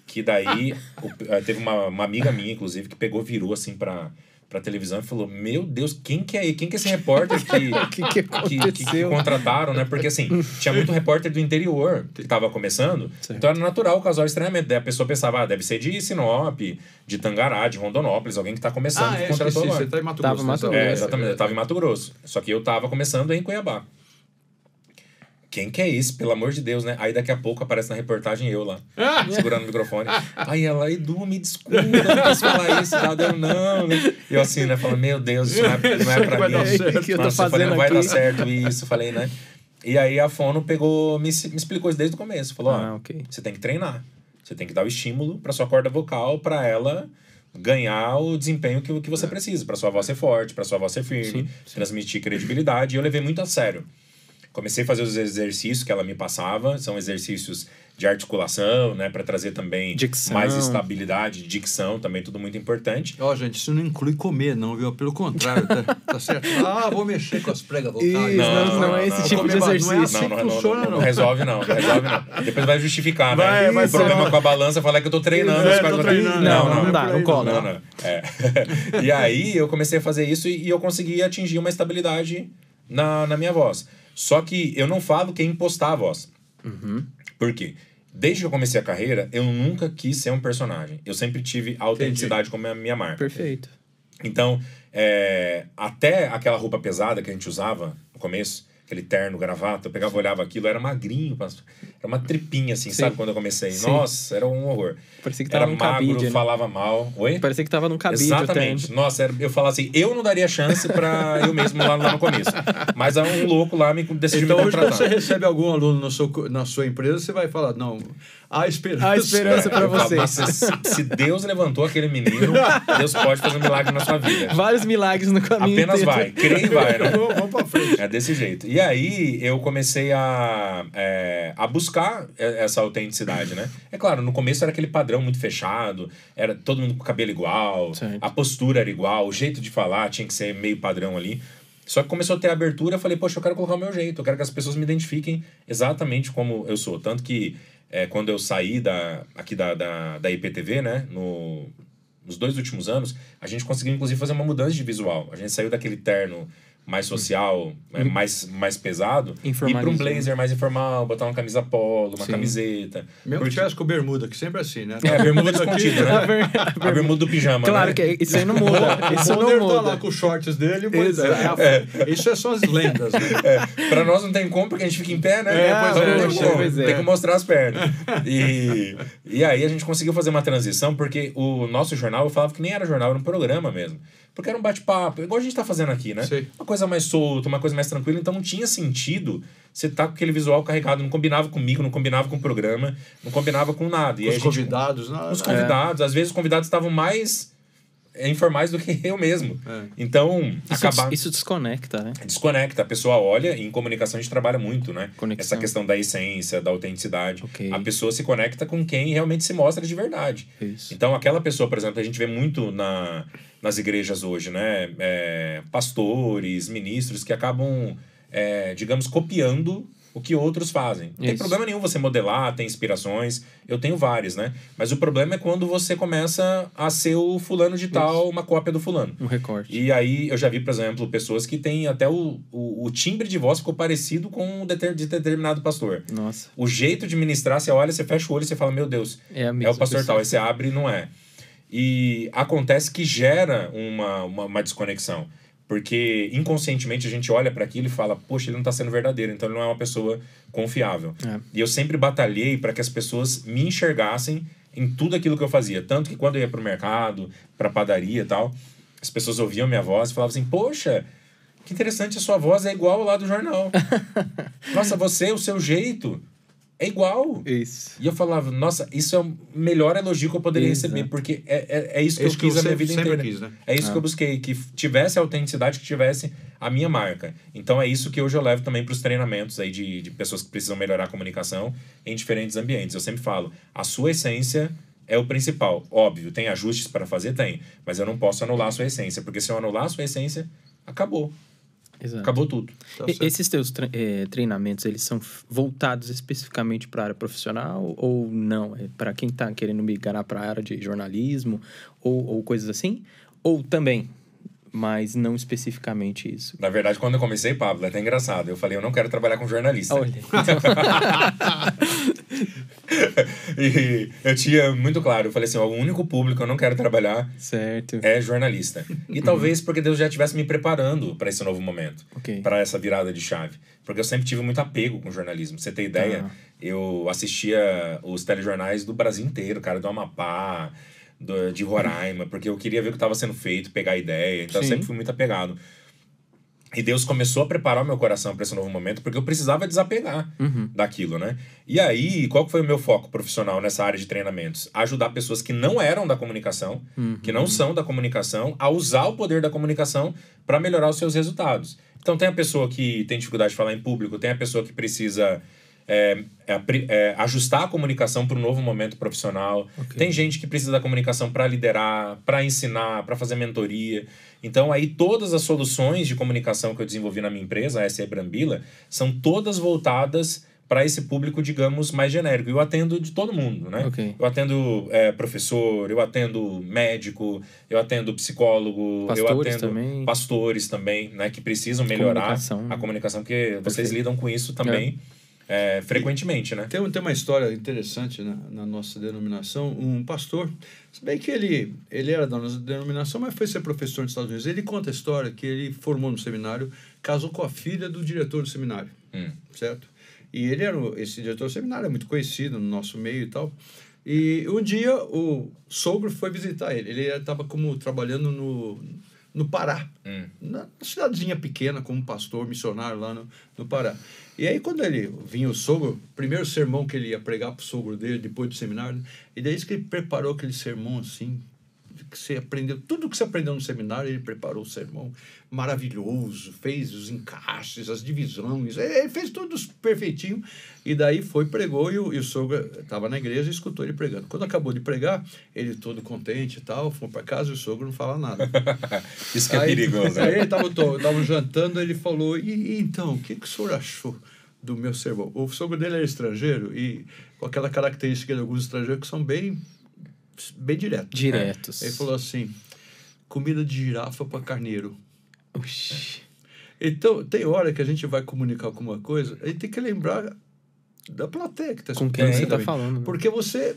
que daí o, eh, teve uma, uma, amiga minha, inclusive, que pegou, virou assim pra pra televisão e falou: Meu Deus, quem que é Quem que é esse repórter que, que, que, que, que, contrataram, né? Porque assim, tinha muito repórter do interior que tava começando. Então era natural causar estranhamento. Daí a pessoa pensava, ah, deve ser de Sinop, de Tangará, de Rondonópolis, alguém que tá começando ah, que é, contratou esqueci, Você tá em Mato tava em Mato então. é, Grosso. É, exatamente, eu tava em Mato Grosso. Só que eu tava começando em Cuiabá quem que é isso? Pelo amor de Deus, né? Aí daqui a pouco aparece na reportagem eu lá, ah! segurando o microfone. Aí ela, Edu, me desculpa, não posso falar isso, tal. não, Eu assim, né? Falando, meu Deus, isso não é, não é pra mim. Nossa, eu falei, não vai aqui. dar certo isso, falei, né? E aí a Fono pegou, me, me explicou isso desde o começo. Falou, ah, ó, okay. você tem que treinar. Você tem que dar o estímulo pra sua corda vocal, pra ela ganhar o desempenho que, que você é. precisa, pra sua voz ser forte, pra sua voz ser firme, sim, sim. transmitir credibilidade. E eu levei muito a sério comecei a fazer os exercícios que ela me passava, são exercícios de articulação, né, para trazer também dicção. mais estabilidade, dicção, também tudo muito importante. Ó, oh, gente, isso não inclui comer, não, viu? Pelo contrário, tá, tá certo? Ah, vou mexer com as pregas vocais. Não, não, não, não, é esse não, tipo de exercício. Não, é assim não, não, funciona, não, não, resolve não, resolve não. Depois vai justificar, né? Vai, o problema com a balança falar que eu tô treinando, é, eu tô treinando. Não, não, não dá, não cola. Não, não. É. e aí eu comecei a fazer isso e, e eu consegui atingir uma estabilidade na, na minha voz. Só que eu não falo que é impostar a voz. Uhum. Por quê? Desde que eu comecei a carreira, eu nunca quis ser um personagem. Eu sempre tive a autenticidade como a minha marca. Perfeito. Então, é, até aquela roupa pesada que a gente usava no começo, aquele terno, gravata, eu pegava, olhava aquilo, era magrinho, era uma tripinha, assim, Sim. sabe? Quando eu comecei. Sim. Nossa, era um horror. Parecia que tava era num magro, cabide, né? falava mal. Oi? Parecia que tava num cabide. Exatamente. Nossa, era, eu falava assim, eu não daria chance pra eu mesmo lá, lá no começo. Mas um louco lá me decidiu então, me contratar. Então, você recebe algum aluno no seu, na sua empresa, você vai falar, não, há esperança. Há esperança é, pra você. Falo, se, se, Deus levantou aquele menino, Deus pode fazer um milagre na sua vida. Vários milagres no caminho. Apenas inteiro. vai. Crê e vai, né? Vamos pra frente. É desse jeito. E e aí eu comecei a, é, a buscar essa autenticidade, né? É claro, no começo era aquele padrão muito fechado, era todo mundo com o cabelo igual, a postura era igual, o jeito de falar tinha que ser meio padrão ali. Só que começou a ter abertura, eu falei, poxa, eu quero colocar o meu jeito, eu quero que as pessoas me identifiquem exatamente como eu sou. Tanto que é, quando eu saí da, aqui da, da, da IPTV, né, no, nos dois últimos anos, a gente conseguiu inclusive fazer uma mudança de visual. A gente saiu daquele terno mais uhum. social, é, uhum. mais, mais pesado, ir para um né? blazer mais informal, botar uma camisa polo, uma Sim. camiseta. Mesmo porque... tivesse com bermuda, que sempre é assim, né? É, a bermuda descontida, né? né? A, ber... a bermuda do pijama, né? Claro né? que isso aí não muda. isso o não tá muda. tá lá com os shorts dele, mas é. é, é. isso é só as lendas, né? É. Pra nós não tem como, porque a gente fica em pé, né? É, então, é pois, não é. tem Tem que mostrar as pernas. E, e aí a gente conseguiu fazer uma transição, porque o nosso jornal, eu falava que nem era jornal, era um programa mesmo. Porque era um bate-papo, igual a gente tá fazendo aqui, né? Sei. Uma coisa mais solta, uma coisa mais tranquila. Então não tinha sentido você tá com aquele visual carregado. Não combinava comigo, não combinava com o programa, não combinava com nada. E os convidados, nada. Os convidados. É. Às vezes os convidados estavam mais é, informais do que eu mesmo. É. Então, isso, acabar... Isso desconecta, né? Desconecta. A pessoa olha, e em comunicação a gente trabalha muito, né? Conexão. Essa questão da essência, da autenticidade. Okay. A pessoa se conecta com quem realmente se mostra de verdade. Isso. Então, aquela pessoa, por exemplo, a gente vê muito na nas igrejas hoje, né? É, pastores, ministros que acabam, é, digamos, copiando o que outros fazem. Não tem problema nenhum você modelar, tem inspirações, eu tenho várias, né? Mas o problema é quando você começa a ser o fulano de tal, Isso. uma cópia do fulano. Um recorte. E aí eu já vi, por exemplo, pessoas que têm até o, o, o timbre de voz ficou parecido com um de determinado pastor. Nossa. O jeito de ministrar, você olha, você fecha o olho e você fala, meu Deus, é, é o pastor pessoa. tal. Aí você abre e não é e acontece que gera uma, uma, uma desconexão. Porque inconscientemente a gente olha para aquilo e fala, poxa, ele não está sendo verdadeiro, então ele não é uma pessoa confiável. É. E eu sempre batalhei para que as pessoas me enxergassem em tudo aquilo que eu fazia. Tanto que quando eu ia para o mercado, para padaria e tal, as pessoas ouviam minha voz e falavam assim: Poxa, que interessante, a sua voz é igual lá do jornal. Nossa, você, o seu jeito, é igual. Isso. E eu falava, nossa, isso é o melhor elogio que eu poderia isso, receber, né? porque é, é, é, isso que é isso eu quis que eu a minha vida inteira. Quis, né? É isso que eu é. busquei, que tivesse a autenticidade, que tivesse a minha marca. Então é isso que hoje eu levo também para os treinamentos aí de, de pessoas que precisam melhorar a comunicação em diferentes ambientes. Eu sempre falo, a sua essência é o principal. Óbvio, tem ajustes para fazer? Tem. Mas eu não posso anular a sua essência, porque se eu anular a sua essência, acabou. Exato. Acabou tudo. Tá esses teus eh, treinamentos, eles são voltados especificamente para a área profissional ou não? É para quem está querendo migrar para a área de jornalismo ou, ou coisas assim? Ou também mas não especificamente isso. Na verdade, quando eu comecei, Pablo, é até engraçado. Eu falei, eu não quero trabalhar com jornalista. Olha. e eu tinha muito claro, eu falei assim, o único público que eu não quero trabalhar certo. é jornalista. E talvez porque Deus já estivesse me preparando para esse novo momento, okay. para essa virada de chave. Porque eu sempre tive muito apego com jornalismo. Você tem ideia? Ah. Eu assistia os telejornais do Brasil inteiro, cara, do Amapá, do, de Roraima, porque eu queria ver o que estava sendo feito, pegar a ideia. Então eu sempre fui muito apegado. E Deus começou a preparar o meu coração para esse novo momento, porque eu precisava desapegar uhum. daquilo, né? E aí, qual foi o meu foco profissional nessa área de treinamentos? Ajudar pessoas que não eram da comunicação, uhum. que não são da comunicação, a usar o poder da comunicação para melhorar os seus resultados. Então, tem a pessoa que tem dificuldade de falar em público, tem a pessoa que precisa é, é, é, ajustar a comunicação para o novo momento profissional. Okay. Tem gente que precisa da comunicação para liderar, para ensinar, para fazer mentoria. Então, aí todas as soluções de comunicação que eu desenvolvi na minha empresa, a SE Brambila, são todas voltadas para esse público, digamos, mais genérico. Eu atendo de todo mundo, né? Okay. Eu atendo é, professor, eu atendo médico, eu atendo psicólogo, pastores eu atendo também. pastores também, né? Que precisam melhorar comunicação. a comunicação, porque vocês lidam com isso também. É é, frequentemente, né? Tem, tem uma história interessante na, na, nossa denominação. Um pastor, se bem que ele, ele era da nossa denominação, mas foi ser professor nos Estados Unidos. Ele conta a história que ele formou no seminário, casou com a filha do diretor do seminário, hum. certo? E ele era esse diretor do seminário, é muito conhecido no nosso meio e tal. E um dia o sogro foi visitar ele. Ele estava como trabalhando no, no Pará, hum. na cidadezinha pequena, como pastor missionário lá no, no Pará. E aí, quando ele vinha o sogro, primeiro sermão que ele ia pregar pro sogro dele, depois do seminário, e daí que ele preparou aquele sermão assim, que você aprendeu, tudo que você aprendeu no seminário, ele preparou o sermão maravilhoso, fez os encaixes, as divisões, ele é, é, fez tudo perfeitinho. E daí foi, pregou, e o, e o sogro estava na igreja e escutou ele pregando. Quando acabou de pregar, ele todo contente e tal, foi para casa e o sogro não fala nada. Isso que é aí, é perigoso. Aí né? ele estava jantando, ele falou, e, e então, o que, que o senhor achou? do meu sermão. O sogro dele era estrangeiro e com aquela característica de alguns estrangeiros que são bem bem direto. Diretos. É. Ele falou assim: comida de girafa para carneiro. Oxi. Então, tem hora que a gente vai comunicar alguma coisa, a gente tem que lembrar da plateia que tá Com quem você tá falando. Né? Porque você.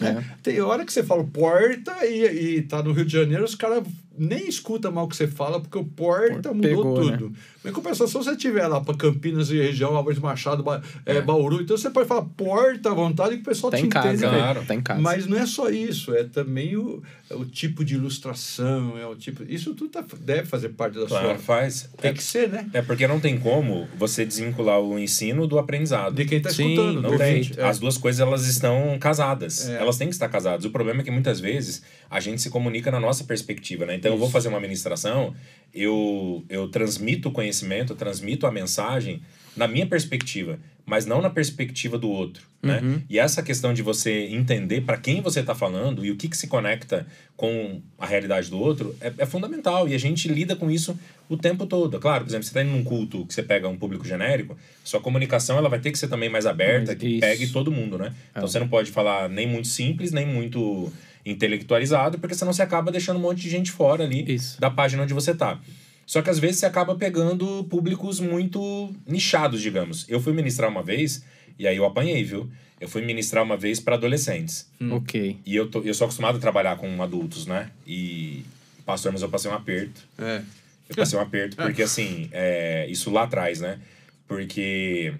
É. Né, tem hora que você fala porta e, e tá no Rio de Janeiro, os caras nem escuta mal o que você fala, porque o Porta, mudou pegou, né? tudo. Né? Mas em compensação, se você estiver lá para Campinas e região, Álvares Machado, ba é. É, Bauru, então você pode falar Porta à vontade que o pessoal tem tá te casa, entende. Claro, tem tá casa. Mas não é só isso, é também o, o tipo de ilustração, é o tipo... Isso tudo tá, deve fazer parte da claro, sua... faz. Tem é, que ser, né? É porque não tem como você desvincular o ensino do aprendizado. De quem está escutando. não tem. É. As duas coisas, elas estão casadas. É. Elas têm que estar casadas. O problema é que muitas vezes a gente se comunica na nossa perspectiva, né? Então, então Isso. eu vou fazer uma ministração, eu, eu transmito o conhecimento, eu transmito a mensagem na minha perspectiva, mas não na perspectiva do outro, né? uhum. né? E essa questão de você entender para quem você está falando e o que, que se conecta com a realidade do outro é, é, fundamental e a gente lida com isso o tempo todo. É claro, por exemplo, você está em um culto que você pega um público genérico, sua comunicação ela vai ter que ser também mais aberta, mas que isso. pegue todo mundo, né? Então é. você não pode falar nem muito simples, nem muito intelectualizado, porque senão você acaba deixando um monte de gente fora ali Isso. da página onde você tá. Só que às vezes você acaba pegando públicos muito nichados, digamos. Eu fui ministrar uma vez, e aí eu apanhei, viu? Eu fui ministrar uma vez para adolescentes. Hum. Ok. E eu, tô, eu sou acostumado a trabalhar com adultos, né? E, pastor, mas eu passei um aperto. É. Eu passei um aperto, porque assim, é, isso lá atrás, né? Porque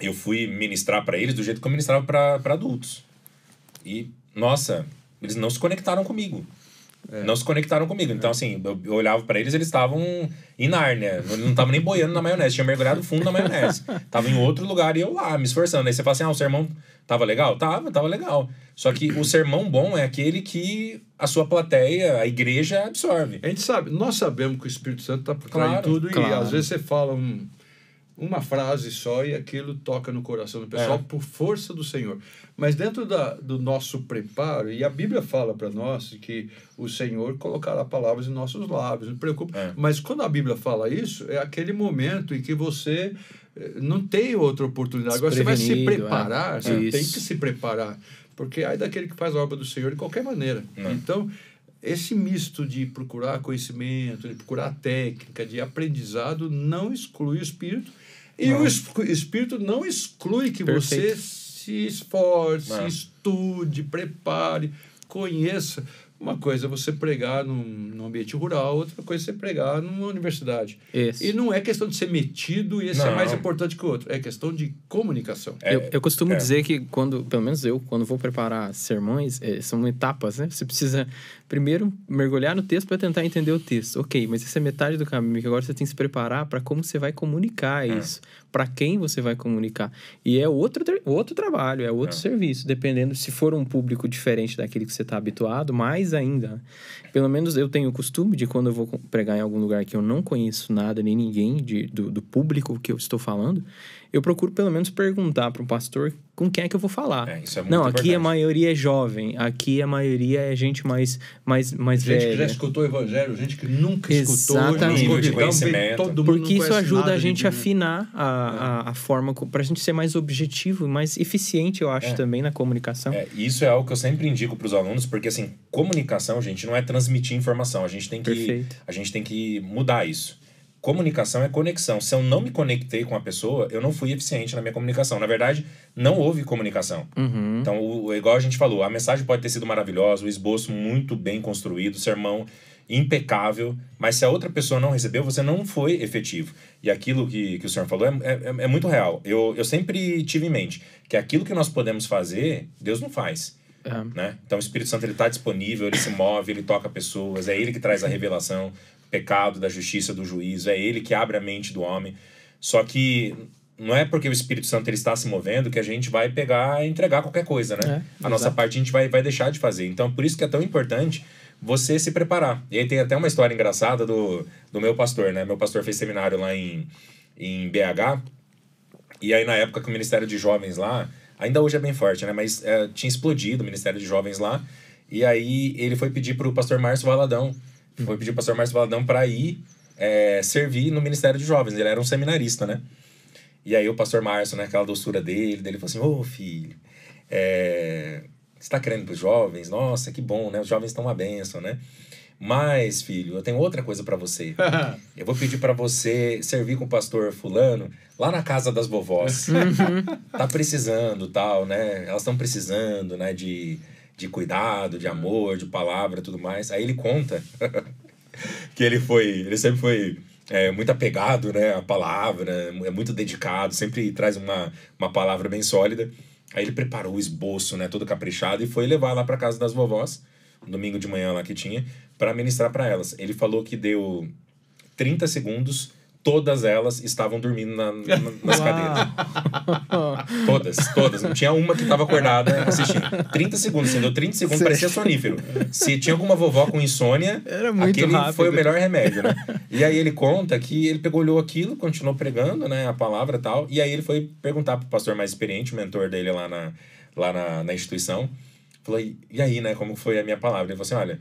eu fui ministrar para eles do jeito que eu ministrava para adultos. E, nossa, eles não se conectaram comigo. É. Não se conectaram comigo. Então, é. assim, eu, olhava para eles, eles estavam em Nárnia. Não estavam nem boiando na maionese. Tinha mergulhado fundo na maionese. tava em outro lugar e eu lá, me esforçando. Aí você fala assim: ah, o sermão tava legal? Tava, tava legal. Só que o sermão bom é aquele que a sua plateia, a igreja, absorve. A gente sabe, nós sabemos que o Espírito Santo tá por trás claro, de tudo. Claro. E às vezes você fala um uma frase só e aquilo toca no coração do é. pessoal é. por força do Senhor. Mas dentro da, do nosso preparo, e a Bíblia fala para nós que o Senhor colocará palavras em nossos lábios, não preocupa. É. Mas quando a Bíblia fala isso, é aquele momento em que você eh, não tem outra oportunidade. Agora você vai se é. preparar, é. você tem que se preparar. Porque aí daquele que faz a obra do Senhor de qualquer maneira. É. Então, esse misto de procurar conhecimento, de procurar técnica, de aprendizado, não exclui o espírito. E não. o espírito não exclui que Perfeito. você se esforce, não. estude, prepare, conheça. Uma coisa é você pregar num, num, ambiente rural, outra coisa é você pregar numa universidade. Isso. E não é questão de ser metido e esse não. é mais importante que o outro. É questão de comunicação. É, eu, eu, costumo é. dizer que quando, pelo menos eu, quando vou preparar sermões, é, são etapas, né? Você precisa primeiro mergulhar no texto para tentar entender o texto. Ok, mas essa é metade do caminho, agora você tem que se preparar para como você vai comunicar é. isso, para quem você vai comunicar. E é outro, outro trabalho, é outro é. serviço, dependendo se for um público diferente daquele que você está habituado, mais mais ainda. Pelo menos eu tenho o costume de quando eu vou pregar em algum lugar que eu não conheço nada nem ninguém de, do, do público que eu estou falando, eu procuro pelo menos perguntar para um pastor com quem é que eu vou falar. É, isso é muito Não, aqui importante. a maioria é jovem, aqui a maioria é gente mais, mais, mais gente velha. Gente que já escutou o evangelho, gente que nunca Exatamente. escutou. Exatamente. Todo mundo Porque isso ajuda a gente a afinar a, é. a, a forma, para a gente ser mais objetivo e mais eficiente, eu acho, é. também na comunicação. É, isso é algo que eu sempre indico para os alunos, porque assim, comunicação, gente, não é transmitir informação. A gente tem que, a gente tem que mudar isso comunicação é conexão. Se eu não me conectei com a pessoa, eu não fui eficiente na minha comunicação. Na verdade, não houve comunicação. Uhum. Então, o, igual a gente falou, a mensagem pode ter sido maravilhosa, o esboço muito bem construído, o sermão impecável, mas se a outra pessoa não recebeu, você não foi efetivo. E aquilo que, que o senhor falou é, é, é, é muito real. Eu, eu sempre tive em mente que aquilo que nós podemos fazer, Deus não faz. É. Né? Então o Espírito Santo ele está disponível, ele se move, ele toca pessoas, é ele que traz a revelação pecado, da justiça, do juízo. É ele que abre a mente do homem. Só que não é porque o Espírito Santo ele está se movendo que a gente vai pegar e entregar qualquer coisa, né? É, a exato. nossa parte a gente vai, vai deixar de fazer. Então, por isso que é tão importante você se preparar. E aí tem até uma história engraçada do, do meu pastor, né? Meu pastor fez seminário lá em, em BH. E aí, na época que o Ministério de Jovens lá, ainda hoje é bem forte, né? Mas é, tinha explodido o Ministério de Jovens lá. E aí ele foi pedir para o pastor Márcio Valadão foi pedir o pastor Márcio Valadão para ir é, servir no Ministério de Jovens. Ele era um seminarista, né? E aí o pastor Márcio, né, aquela doçura dele, dele falou assim: Ô oh, filho, é, você está querendo para os jovens? Nossa, que bom, né? Os jovens estão uma bênção, né? Mas, filho, eu tenho outra coisa para você. Eu vou pedir para você servir com o pastor fulano lá na casa das vovós. Uhum. tá precisando, tal, né? Elas estão precisando, né, de de cuidado, de amor, de palavra, tudo mais. Aí ele conta que ele foi, ele sempre foi é, muito apegado, né, à palavra, é muito dedicado, sempre traz uma, uma palavra bem sólida. Aí ele preparou o esboço, né, todo caprichado e foi levar lá para casa das vovós, domingo de manhã lá que tinha, para ministrar para elas. Ele falou que deu 30 segundos todas elas estavam dormindo na, na, nas cadeiras. todas, todas. Não tinha uma que estava acordada assistindo. 30 segundos, sendo 30 segundos, parecia sonífero. Se tinha alguma vovó com insônia, Era muito aquele rápido. foi o melhor remédio, né? E aí ele conta que ele pegou, olhou aquilo, continuou pregando, né, a palavra e tal, e aí ele foi perguntar pro pastor mais experiente, o mentor dele lá na, lá na, na instituição, falou, e aí, né, como foi a minha palavra? Ele falou assim, olha,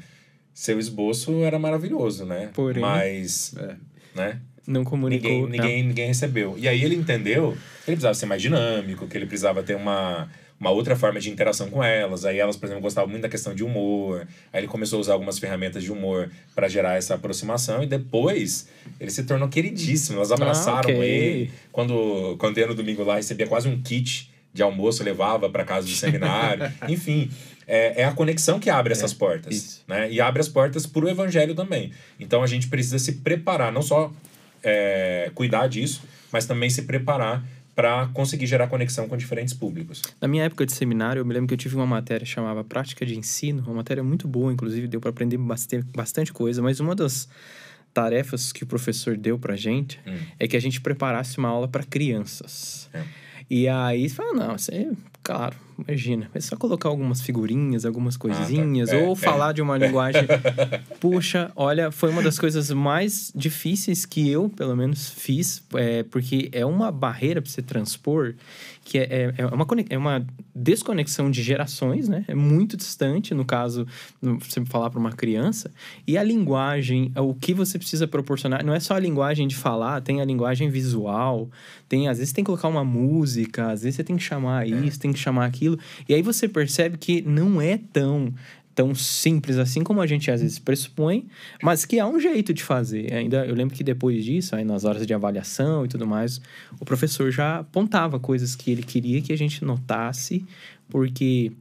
seu esboço era maravilhoso, né? Porém, mas... É. Né? não comunicou. Ninguém, ninguém, ninguém recebeu. E aí ele entendeu que ele precisava ser mais dinâmico, que ele precisava ter uma, uma outra forma de interação com elas. Aí elas, por exemplo, gostavam muito da questão de humor. Aí ele começou a usar algumas ferramentas de humor para gerar essa aproximação. E depois ele se tornou queridíssimo. Elas ah, abraçaram ah, okay. ele. Quando, quando eu no domingo lá recebia quase um kit de almoço, levava para casa do seminário. Enfim. É, é, a conexão que abre é, essas é, portas. Né? E abre as portas para o evangelho também. Então a gente precisa se preparar, não só é, cuidar disso, mas também se preparar para conseguir gerar conexão com diferentes públicos. Na minha época de seminário, eu me lembro que eu tive uma matéria chamada chamava Prática de Ensino, uma matéria muito boa, inclusive, deu para aprender bastante coisa, mas uma das tarefas que o professor deu para gente hum. é que a gente preparasse uma aula para crianças. É. E aí você fala, não, você, claro, Imagina. É só colocar algumas figurinhas, algumas coisinhas, ah, tá. É, ou é. falar de uma linguagem. Puxa, olha, foi uma das coisas mais difíceis que eu, pelo menos, fiz, é, porque é uma barreira para você transpor que é, é, é uma, é uma desconexão de gerações, né? É muito distante, no caso, você falar para uma criança. E a linguagem, é o que você precisa proporcionar, não é só a linguagem de falar, tem a linguagem visual, tem, às vezes tem que colocar uma música, às vezes você tem que chamar é. isso, é. tem que chamar aquilo. E aí você percebe que não é tão tão simples assim como a gente às vezes pressupõe, mas que há um jeito de fazer. Ainda eu lembro que depois disso, aí nas horas de avaliação e tudo mais, o professor já apontava coisas que ele queria que a gente notasse, porque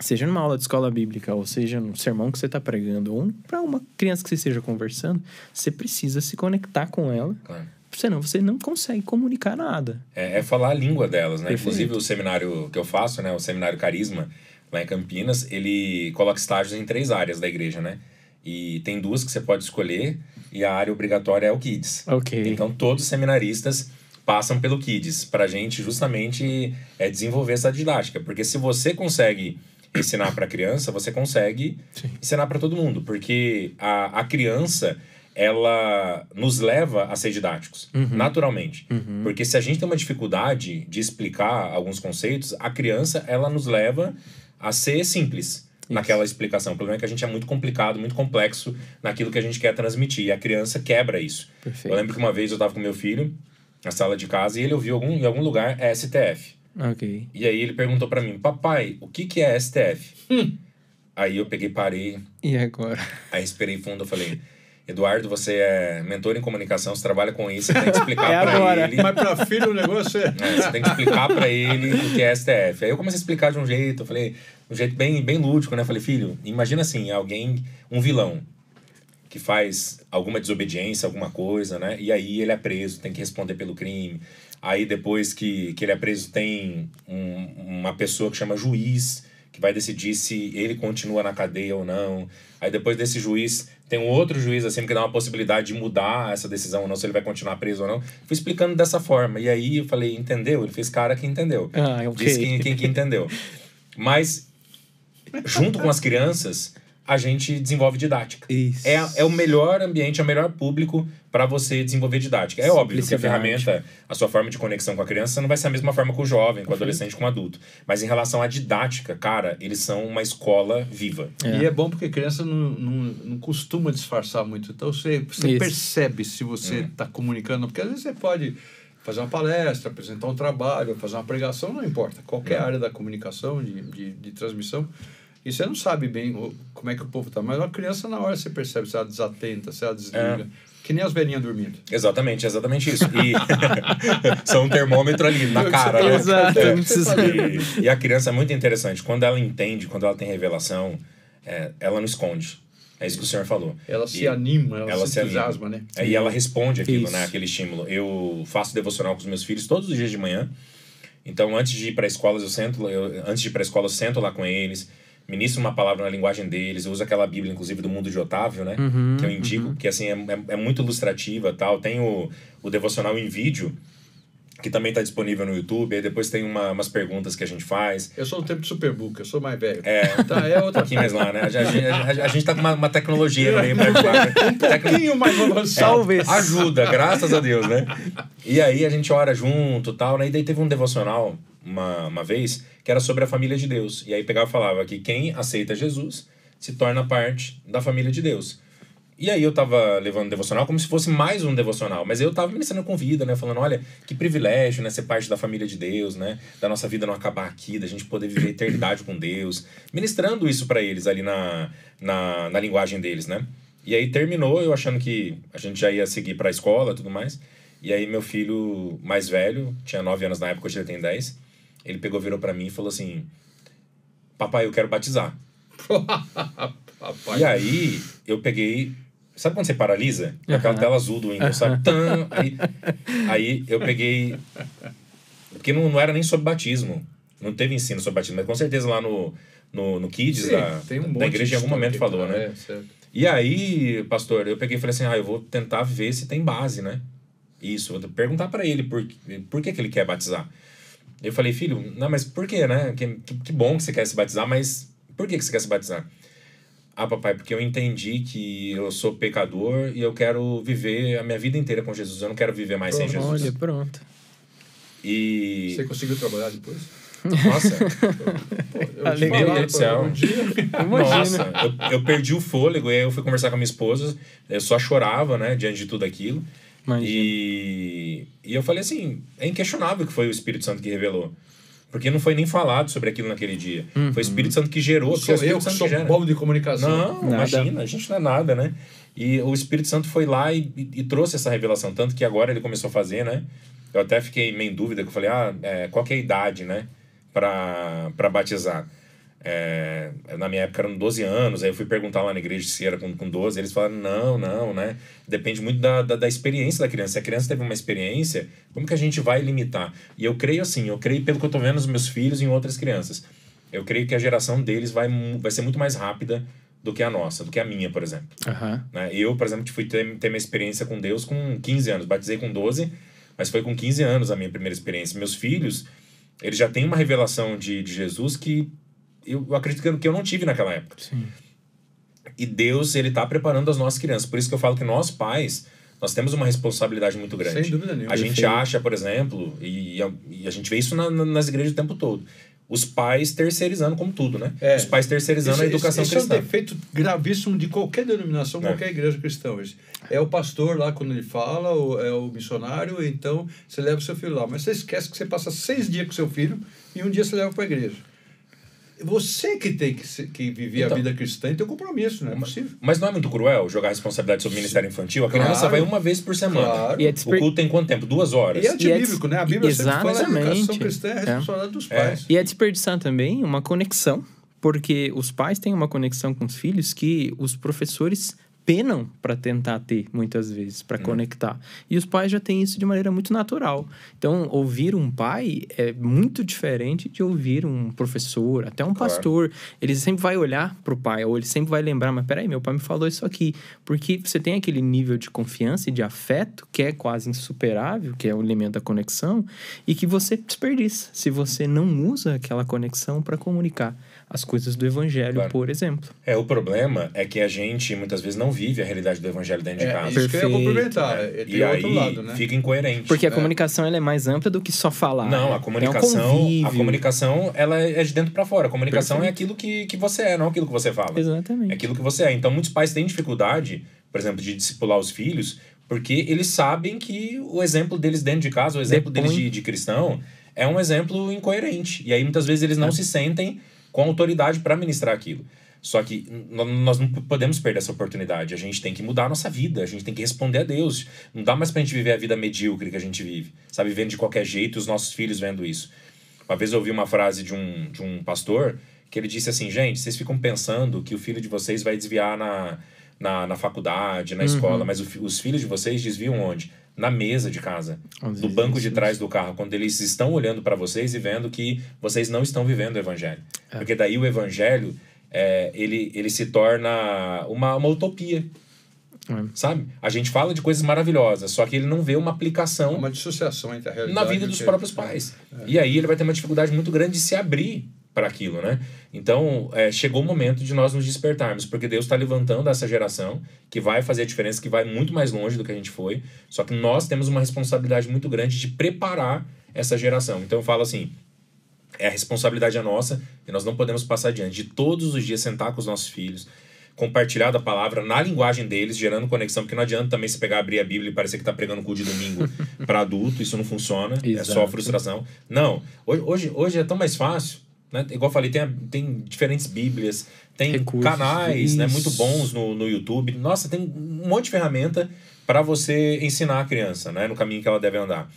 seja numa aula de escola bíblica ou seja num sermão que você está pregando ou para uma criança que você esteja conversando, você precisa se conectar com ela. Claro senão você não consegue comunicar nada. É, é falar a língua delas, né? Perfeito. Inclusive o seminário que eu faço, né? O seminário Carisma, lá em Campinas, ele coloca estágios em três áreas da igreja, né? E tem duas que você pode escolher, e a área obrigatória é o Kids. Ok. Então todos os seminaristas passam pelo Kids, pra gente justamente é, desenvolver essa didática. Porque se você consegue ensinar para criança, você consegue Sim. ensinar para todo mundo, porque a, a criança ela nos leva a ser didáticos, uhum. naturalmente. Uhum. Porque se a gente tem uma dificuldade de explicar alguns conceitos, a criança ela nos leva a ser simples Isso. naquela explicação. O problema é que a gente é muito complicado, muito complexo naquilo que a gente quer transmitir. E a criança quebra isso. Perfeito. Eu lembro que uma vez eu estava com meu filho na sala de casa e ele ouviu algum, em algum lugar é STF. Ok. E aí ele perguntou para mim, papai, o que, que é STF? Hum. Aí eu peguei, parei. E agora? Aí esperei fundo, eu falei, Eduardo, você é mentor em comunicação, você trabalha com isso, você tem que explicar é para ele. Mas para filho o negócio é... é você tem que explicar para ele o que é STF. Aí eu comecei a explicar de um jeito, eu falei, um jeito bem, bem lúdico, né? falei, filho, imagina assim, alguém, um vilão, que faz alguma desobediência, alguma coisa, né? E aí ele é preso, tem que responder pelo crime. Aí depois que, que ele é preso, tem um, uma pessoa que chama juiz, que vai decidir se ele continua na cadeia ou não. Aí depois desse juiz tem um outro juiz assim que dá uma possibilidade de mudar essa decisão ou não, se ele vai continuar preso ou não. Fui explicando dessa forma. E aí eu falei, entendeu? Ele fez cara que entendeu. Ah, okay. Disse quem, quem que entendeu. Mas, junto com as crianças, a gente desenvolve didática. Isso. É, é o melhor ambiente, é o melhor público para você desenvolver didática. É óbvio que a ferramenta, a sua forma de conexão com a criança não vai ser a mesma forma com o jovem, com o adolescente, com o adulto. Mas em relação à didática, cara, eles são uma escola viva. É. E é bom porque a criança não, não, não costuma disfarçar muito. Então você, você percebe se você está uhum. é. comunicando, porque às vezes você pode fazer uma palestra, apresentar um trabalho, fazer uma pregação, não importa. Qualquer é. área da comunicação, de, de, de transmissão e você não sabe bem o, como é que o povo tá. Mas uma criança, na hora, você percebe se ela desatenta, se ela desliga. É. Que nem as velhinhas dormindo. Exatamente, exatamente isso. E são um termômetro ali na cara. Né? Exato. É. E, e, a criança é muito interessante. Quando ela entende, quando ela tem revelação, é, ela não esconde. É isso que o senhor falou. Ela e se anima, ela, ela se, se entusiasma, anima. né? É, e ela responde aquilo, né? isso. né? Aquele estímulo. Eu faço devocional com os meus filhos todos os dias de manhã. Então, antes de ir para a escola, eu sento, eu, antes de ir para a escola, eu sento lá com eles ministra uma palavra na linguagem deles. Eu uso aquela Bíblia, inclusive, do mundo de Otávio, né? Uhum, que eu indico, uhum. que assim, é, é, é muito ilustrativa tal. Tem o, o devocional em vídeo, que também está disponível no YouTube. Aí depois tem uma, umas perguntas que a gente faz. Eu sou do tempo de Superbook, eu sou mais velho. É, tá, é tá outra. Um pouquinho mais lá, né? A, a, a, a gente está com uma, uma tecnologia no é. meio Um pouquinho mais avançado. É, Talvez. Ajuda, graças a Deus, né? E aí a gente ora junto tal, né? E daí teve um devocional uma, uma vez que era sobre a família de Deus. E aí pegava e falava que quem aceita Jesus se torna parte da família de Deus. E aí eu tava levando devocional como se fosse mais um devocional, mas eu tava ministrando com vida, né? Falando, olha, que privilégio, né? Ser parte da família de Deus, né? Da nossa vida não acabar aqui, da gente poder viver eternidade com Deus. Ministrando isso para eles ali na, na, na linguagem deles, né? E aí terminou, eu achando que a gente já ia seguir pra escola e tudo mais. E aí meu filho mais velho, tinha 9 anos na época, hoje ele tem 10 ele pegou, virou para mim e falou assim: Papai, eu quero batizar. e aí eu peguei. Sabe quando você paralisa? Aquela uhum. tela azul do Windows, sabe? Tam, aí, aí eu peguei. Porque não, não era nem sobre batismo. Não teve ensino sobre batismo, mas com certeza lá no, no, no Kids Sim, da, um da igreja em algum momento falou, tá, né? É, e aí, pastor, eu peguei e falei assim: ah, eu vou tentar ver se tem base, né? Isso, vou perguntar para ele por, por que, que ele quer batizar. Eu falei, filho, não, mas por quê, né? Que, que bom que você quer se batizar, mas por que, que você quer se batizar? Ah, papai, porque eu entendi que eu sou pecador e eu quero viver a minha vida inteira com Jesus. Eu não quero viver mais pronto, sem Jesus. Olha, pronto. E. Você conseguiu trabalhar depois? Nossa. Pô, eu Alegria. Meu Deus do céu. Um dia. Nossa, eu, eu perdi o fôlego e aí eu fui conversar com a minha esposa. Eu só chorava, né, diante de tudo aquilo. E, e eu falei assim: é inquestionável que foi o Espírito Santo que revelou. Porque não foi nem falado sobre aquilo naquele dia. Uhum. Foi o uhum. Espírito Santo que gerou. Sou eu que sou bobo de comunicação. Não, nada. imagina, a gente não é nada, né? E o Espírito Santo foi lá e, e, e, trouxe essa revelação. Tanto que agora ele começou a fazer, né? Eu até fiquei meio em dúvida, que eu falei, ah, é, qual que é a idade, né? Para batizar. É, na minha época eram 12 anos, aí eu fui perguntar lá na igreja se era com, com 12, eles falaram, não, não, né? Depende muito da, da, da, experiência da criança. Se a criança teve uma experiência, como que a gente vai limitar? E eu creio assim, eu creio pelo que eu tô vendo nos meus filhos e em outras crianças. Eu creio que a geração deles vai, vai ser muito mais rápida do que a nossa, do que a minha, por exemplo. Uhum. Né? Eu, por exemplo, fui ter, ter minha experiência com Deus com 15 anos, batizei com 12, mas foi com 15 anos a minha primeira experiência. Meus filhos, eles já têm uma revelação de, de Jesus que eu acredito que eu não tive naquela época. Sim. E Deus, ele está preparando as nossas crianças. Por isso que eu falo que nós pais, nós temos uma responsabilidade muito grande. Sem dúvida nenhuma. A gente acha, por exemplo, e a, e a gente vê isso na, na, nas igrejas o tempo todo. Os pais terceirizando, como tudo, né? É, os pais terceirizando isso, a educação isso, cristã. Isso é um defeito gravíssimo de qualquer denominação, é. qualquer igreja cristã hoje. É o pastor lá quando ele fala, ou é o missionário, então você leva o seu filho lá. Mas você esquece que você passa seis dias com seu filho e um dia você leva para a igreja. Você que tem que, ser, que viver então, a vida cristã e ter um compromisso, não é mas, possível. Mas não é muito cruel jogar a responsabilidade sobre o ministério infantil? A criança claro, vai uma vez por semana. Claro. E é O culto tem quanto tempo? Duas horas. E é antibíblico, é né? A Bíblia Exatamente. sempre fala a educação cristã é a é. responsabilidade é. dos pais. É. E é desperdiçar também uma conexão, porque os pais têm uma conexão com os filhos que os professores penam para tentar ter muitas vezes para hum. conectar e os pais já têm isso de maneira muito natural então ouvir um pai é muito diferente de ouvir um professor até um claro. pastor ele sempre vai olhar para o pai ou ele sempre vai lembrar mas peraí meu pai me falou isso aqui porque você tem aquele nível de confiança e de afeto que é quase insuperável que é o elemento da conexão e que você desperdiça se você não usa aquela conexão para comunicar as coisas do evangelho, claro. por exemplo. É, o problema é que a gente muitas vezes não vive a realidade do evangelho dentro é, de casa. Isso Perfeito. que eu ia complementar. É, é. E aí lado, né? fica incoerente. Porque a né? comunicação ela é mais ampla do que só falar. Não, a é comunicação, um a comunicação ela é de dentro para fora. A comunicação Perfeito. é aquilo que, que você é, não aquilo que você fala. Exatamente. É aquilo que você é. Então muitos pais têm dificuldade, por exemplo, de discipular os filhos, porque eles sabem que o exemplo deles dentro de casa, o exemplo deles de, de cristão, é um exemplo incoerente. E aí muitas vezes eles não se sentem com autoridade para ministrar aquilo. Só que nós não podemos perder essa oportunidade. A gente tem que mudar a nossa vida, a gente tem que responder a Deus. Não dá mais pra gente viver a vida medíocre que a gente vive, sabe? Vivendo de qualquer jeito, os nossos filhos vendo isso. Uma vez eu ouvi uma frase de um, de um pastor que ele disse assim: gente, vocês ficam pensando que o filho de vocês vai desviar na, na, na faculdade, na uhum. escola, mas o, os filhos de vocês desviam onde? na mesa de casa, Onde do banco de trás do carro, quando eles estão olhando para vocês e vendo que vocês não estão vivendo o evangelho. É. Porque daí o evangelho, é, ele, ele se torna uma, uma utopia. É. Sabe? A gente fala de coisas maravilhosas, só que ele não vê uma aplicação. Uma dissociação entre a realidade na vida dos que... É. próprios pais. É. E aí ele vai ter uma dificuldade muito grande de se abrir para aquilo, né? Então, é, chegou o momento de nós nos despertarmos, porque Deus está levantando essa geração que vai fazer a diferença, que vai muito mais longe do que a gente foi. Só que nós temos uma responsabilidade muito grande de preparar essa geração. Então, eu falo assim: é a responsabilidade é nossa e nós não podemos passar adiante de todos os dias sentar com os nossos filhos, compartilhar da palavra na linguagem deles, gerando conexão, porque não adianta também se pegar, abrir a Bíblia e parecer que está pregando cu de domingo para adulto, isso não funciona, Exato. é só frustração. Não, hoje, hoje, hoje é tão mais fácil né? Igual eu falei, tem, tem diferentes bíblias, tem Recursos, canais né, muito bons no, no YouTube. Nossa, tem um monte de ferramenta para você ensinar a criança né, no caminho que ela deve andar.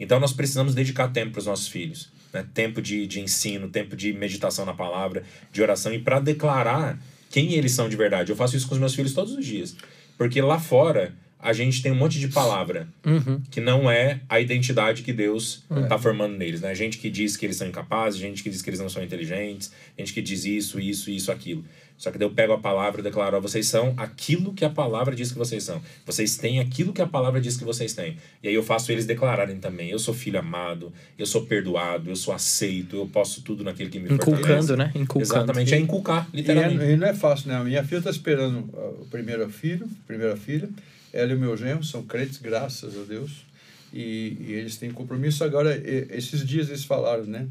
Então nós precisamos dedicar tempo para os nossos filhos. Né? Tempo de, de ensino, tempo de meditação na palavra, de oração e para declarar quem eles são de verdade. Eu faço isso com os meus filhos todos os dias. Porque lá fora, a gente tem um monte de palavra uhum. que não é a identidade que Deus está é. formando neles. Né? Gente que diz que eles são incapazes, gente que diz que eles não são inteligentes, gente que diz isso, isso, isso, aquilo. Só que daí eu pego a palavra e declaro: ó, vocês são aquilo que a palavra diz que vocês são. Vocês têm aquilo que a palavra diz que vocês têm. E aí eu faço eles declararem também: eu sou filho amado, eu sou perdoado, eu sou aceito, eu posso tudo naquele que me Inculcando, fortalece. né? Inculcando. Exatamente, é inculcar, literalmente. E, é, e não é fácil, né? Minha filha está esperando o primeiro filho, primeira filha. Ela e o meu genro são crentes, graças a Deus. E, e eles têm compromisso. Agora, esses dias eles falaram, né?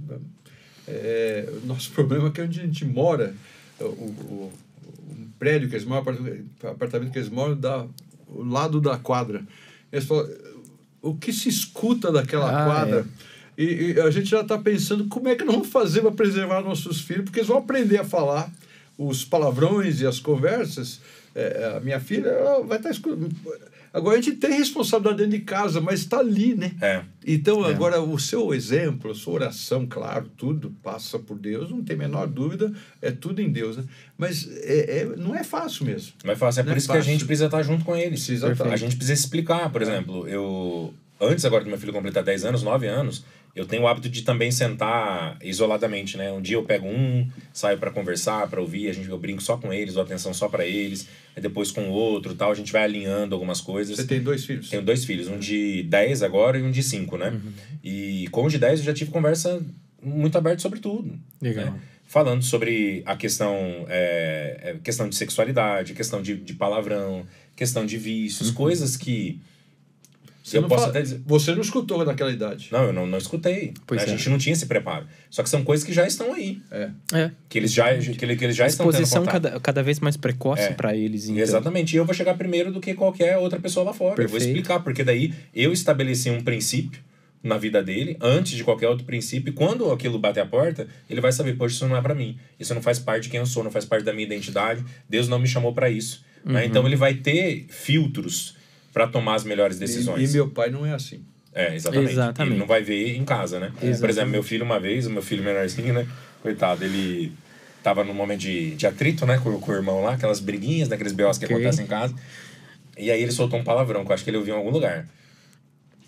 É, nosso problema é que onde a gente mora, o, o, o prédio que eles moram, o apartamento que eles moram, dá o lado da quadra. Eles falam, o que se escuta daquela ah, quadra? É. E, e, a gente já está pensando como é que nós vamos fazer para preservar nossos filhos, porque eles vão aprender a falar os palavrões e as conversas é, é, a minha filha vai estar tá escutando. Agora a gente tem responsabilidade dentro de casa, mas está ali, né? É. Então, é. agora, o seu exemplo, a sua oração, claro, tudo passa por Deus, não tem a menor dúvida, é tudo em Deus, né? Mas é, é não é fácil mesmo. Não é fácil, é não por é isso fácil. que a gente precisa estar tá junto com eles. Tá. a gente precisa explicar, por é. exemplo, eu. Antes agora que meu filho completar 10 anos, 9 anos, eu tenho o hábito de também sentar isoladamente, né? Um dia eu pego um, saio para conversar, para ouvir, a gente eu brinco só com eles, dou atenção só para eles, aí depois com o outro, tal, a gente vai alinhando algumas coisas. Você tem dois filhos? Tenho dois filhos, um de 10 agora e um de 5, né? Uhum. E com o de 10 eu já tive conversa muito aberta sobre tudo. Legal. Né? Falando sobre a questão, é, é questão de sexualidade, questão de, de palavrão, questão de vícios, uhum. coisas que você eu não posso fala, até dizer... Você não escutou naquela idade. Não, eu não, não escutei. Né? É. A gente não tinha esse preparo. Só que são coisas que já estão aí. É. é. Que eles já, que, que eles já estão tendo Exposição cada, cada vez mais precoce é. para eles. Então. Exatamente. E eu vou chegar primeiro do que qualquer outra pessoa lá fora. Perfeito. Eu vou explicar, porque daí eu estabeleci um princípio na vida dele, antes de qualquer outro princípio, e quando aquilo bater a porta, ele vai saber, poxa, isso não é para mim. Isso não faz parte de quem eu sou, não faz parte da minha identidade. Deus não me chamou para isso. Né? Uhum. Né? Então ele vai ter filtros para tomar as melhores decisões. E, e, meu pai não é assim. É, exatamente. exatamente. Ele não vai ver em casa, né? Exatamente. Por exemplo, meu filho, uma vez, o meu filho menorzinho, né? Coitado, ele tava num momento de, de atrito, né, com, com o irmão lá, aquelas briguinhas, daqueles né, B.O.s que okay. acontecem em casa. E aí ele soltou um palavrão, que eu acho que ele ouviu em algum lugar.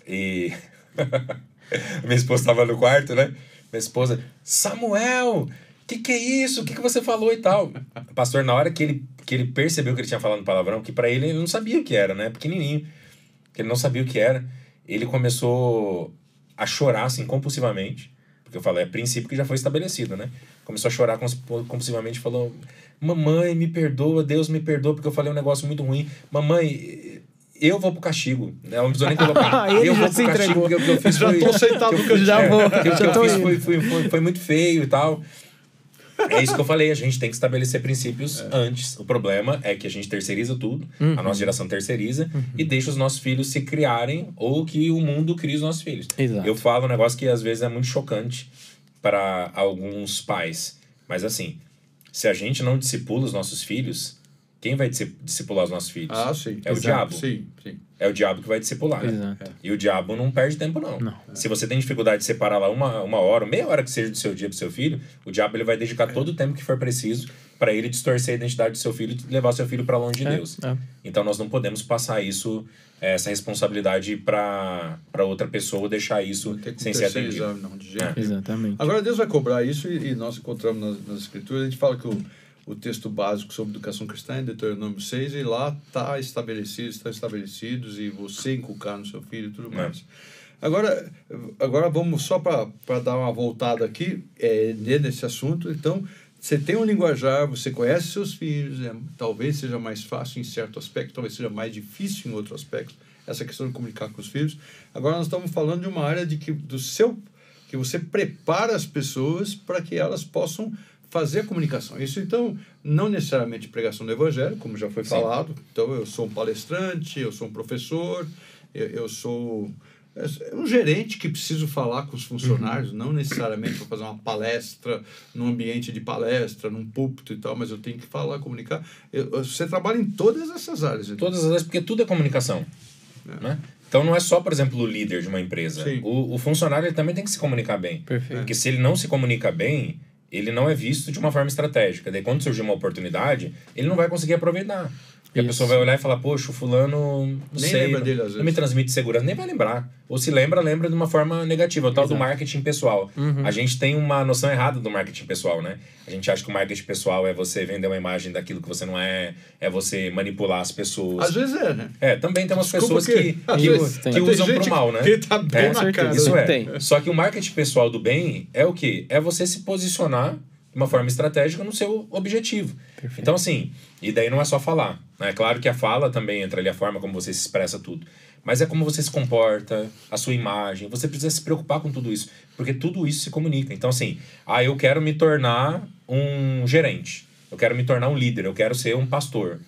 E. Minha esposa estava no quarto, né? Minha esposa, Samuel! que que é isso? O que que você falou e tal? O pastor, na hora que ele, que ele percebeu que ele tinha falado palavrão, que para ele ele não sabia o que era, né? Pequenininho. Que ele não sabia o que era. Ele começou a chorar, assim, compulsivamente. Porque eu falei, é princípio que já foi estabelecido, né? Começou a chorar compulsivamente, falou: Mamãe, me perdoa, Deus me perdoa, porque eu falei um negócio muito ruim. Mamãe, eu vou pro castigo. Ela não precisou nem colocar. eu vou pro castigo, porque o que eu fiz já foi. Já tô aceitado que eu, já vou. É, já eu fiz foi, foi, foi, foi muito feio e tal. É isso que eu falei, a gente tem que estabelecer princípios é. antes. O problema é que a gente terceiriza tudo, uhum. a nossa geração terceiriza uhum. e deixa os nossos filhos se criarem ou que o mundo crie os nossos filhos. Exato. Eu falo um negócio que às vezes é muito chocante para alguns pais, mas assim, se a gente não discipula os nossos filhos, quem vai discipular os nossos filhos? Ah, sim. É Exato. o diabo. Sim, sim. É o diabo que vai discipular. Né? Exato. Né? E o diabo não perde tempo, não. não. Se você tem dificuldade de separar lá uma, uma hora, meia hora que seja do seu dia pro seu filho, o diabo ele vai dedicar é. todo o tempo que for preciso para ele distorcer a identidade do seu filho e levar seu filho para longe de é. Deus. É. Então nós não podemos passar isso, eh, essa responsabilidade para outra pessoa ou deixar isso sem ser atendido. Exame, não, de jeito. É. Exatamente. Agora Deus vai cobrar isso e, e nós encontramos nas, nas escrituras, a gente fala que o o texto básico sobre educação cristã, em Deuteronômio 6, e lá está estabelecido, está estabelecidos, e você inculcar no seu filho e tudo é. mais. É. Agora, agora vamos só para dar uma voltada aqui é, né, nesse assunto. Então, você tem um linguajar, você conhece seus filhos, né, talvez seja mais fácil em certo aspecto, talvez seja mais difícil em outro aspecto, essa questão de comunicar com os filhos. Agora nós estamos falando de uma área de que do seu que você prepara as pessoas para que elas possam fazer comunicação. Isso, então, não necessariamente pregação do Evangelho, como já foi Sim. falado. Então, eu sou um palestrante, eu sou um professor, eu, eu sou é, um gerente que preciso falar com os uhum. funcionários, uhum. não necessariamente para fazer uma palestra num ambiente de palestra, num púlpito e tal, mas eu tenho que falar, comunicar. Eu, você trabalha em todas essas áreas. Então. Todas as áreas, porque tudo é comunicação. É. Né? Então não é só, por exemplo, o líder de uma empresa. O, o, funcionário ele também tem que se comunicar bem. Perfeito. Porque se ele não se comunica bem, ele não é visto de uma forma estratégica. Daí, quando surgir uma oportunidade, ele não vai conseguir aproveitar e a pessoa vai olhar e falar, poxa, o fulano, não Nem sei, lembra não, dele, às vezes. não me transmite segurança, nem vai lembrar. Ou se lembra, lembra de uma forma negativa, é o tal Exato. do marketing pessoal. Uhum. A gente tem uma noção errada do marketing pessoal, né? A gente acha que o marketing pessoal é você vender uma imagem daquilo que você não é, é você manipular as pessoas. Às vezes é, né? É, também tem umas Desculpa pessoas que, que, que, vezes, que usam pro mal, né? Que tá bem é, na cara. Isso é. Tem. Só que o marketing pessoal do bem é o quê? É você se posicionar de uma forma estratégica no seu objetivo. Perfeito. Então, assim, e daí não é só falar. É claro que a fala também entra ali, a forma como você se expressa tudo. Mas é como você se comporta, a sua imagem. Você precisa se preocupar com tudo isso, porque tudo isso se comunica. Então, assim, ah, eu quero me tornar um gerente, eu quero me tornar um líder, eu quero ser um pastor.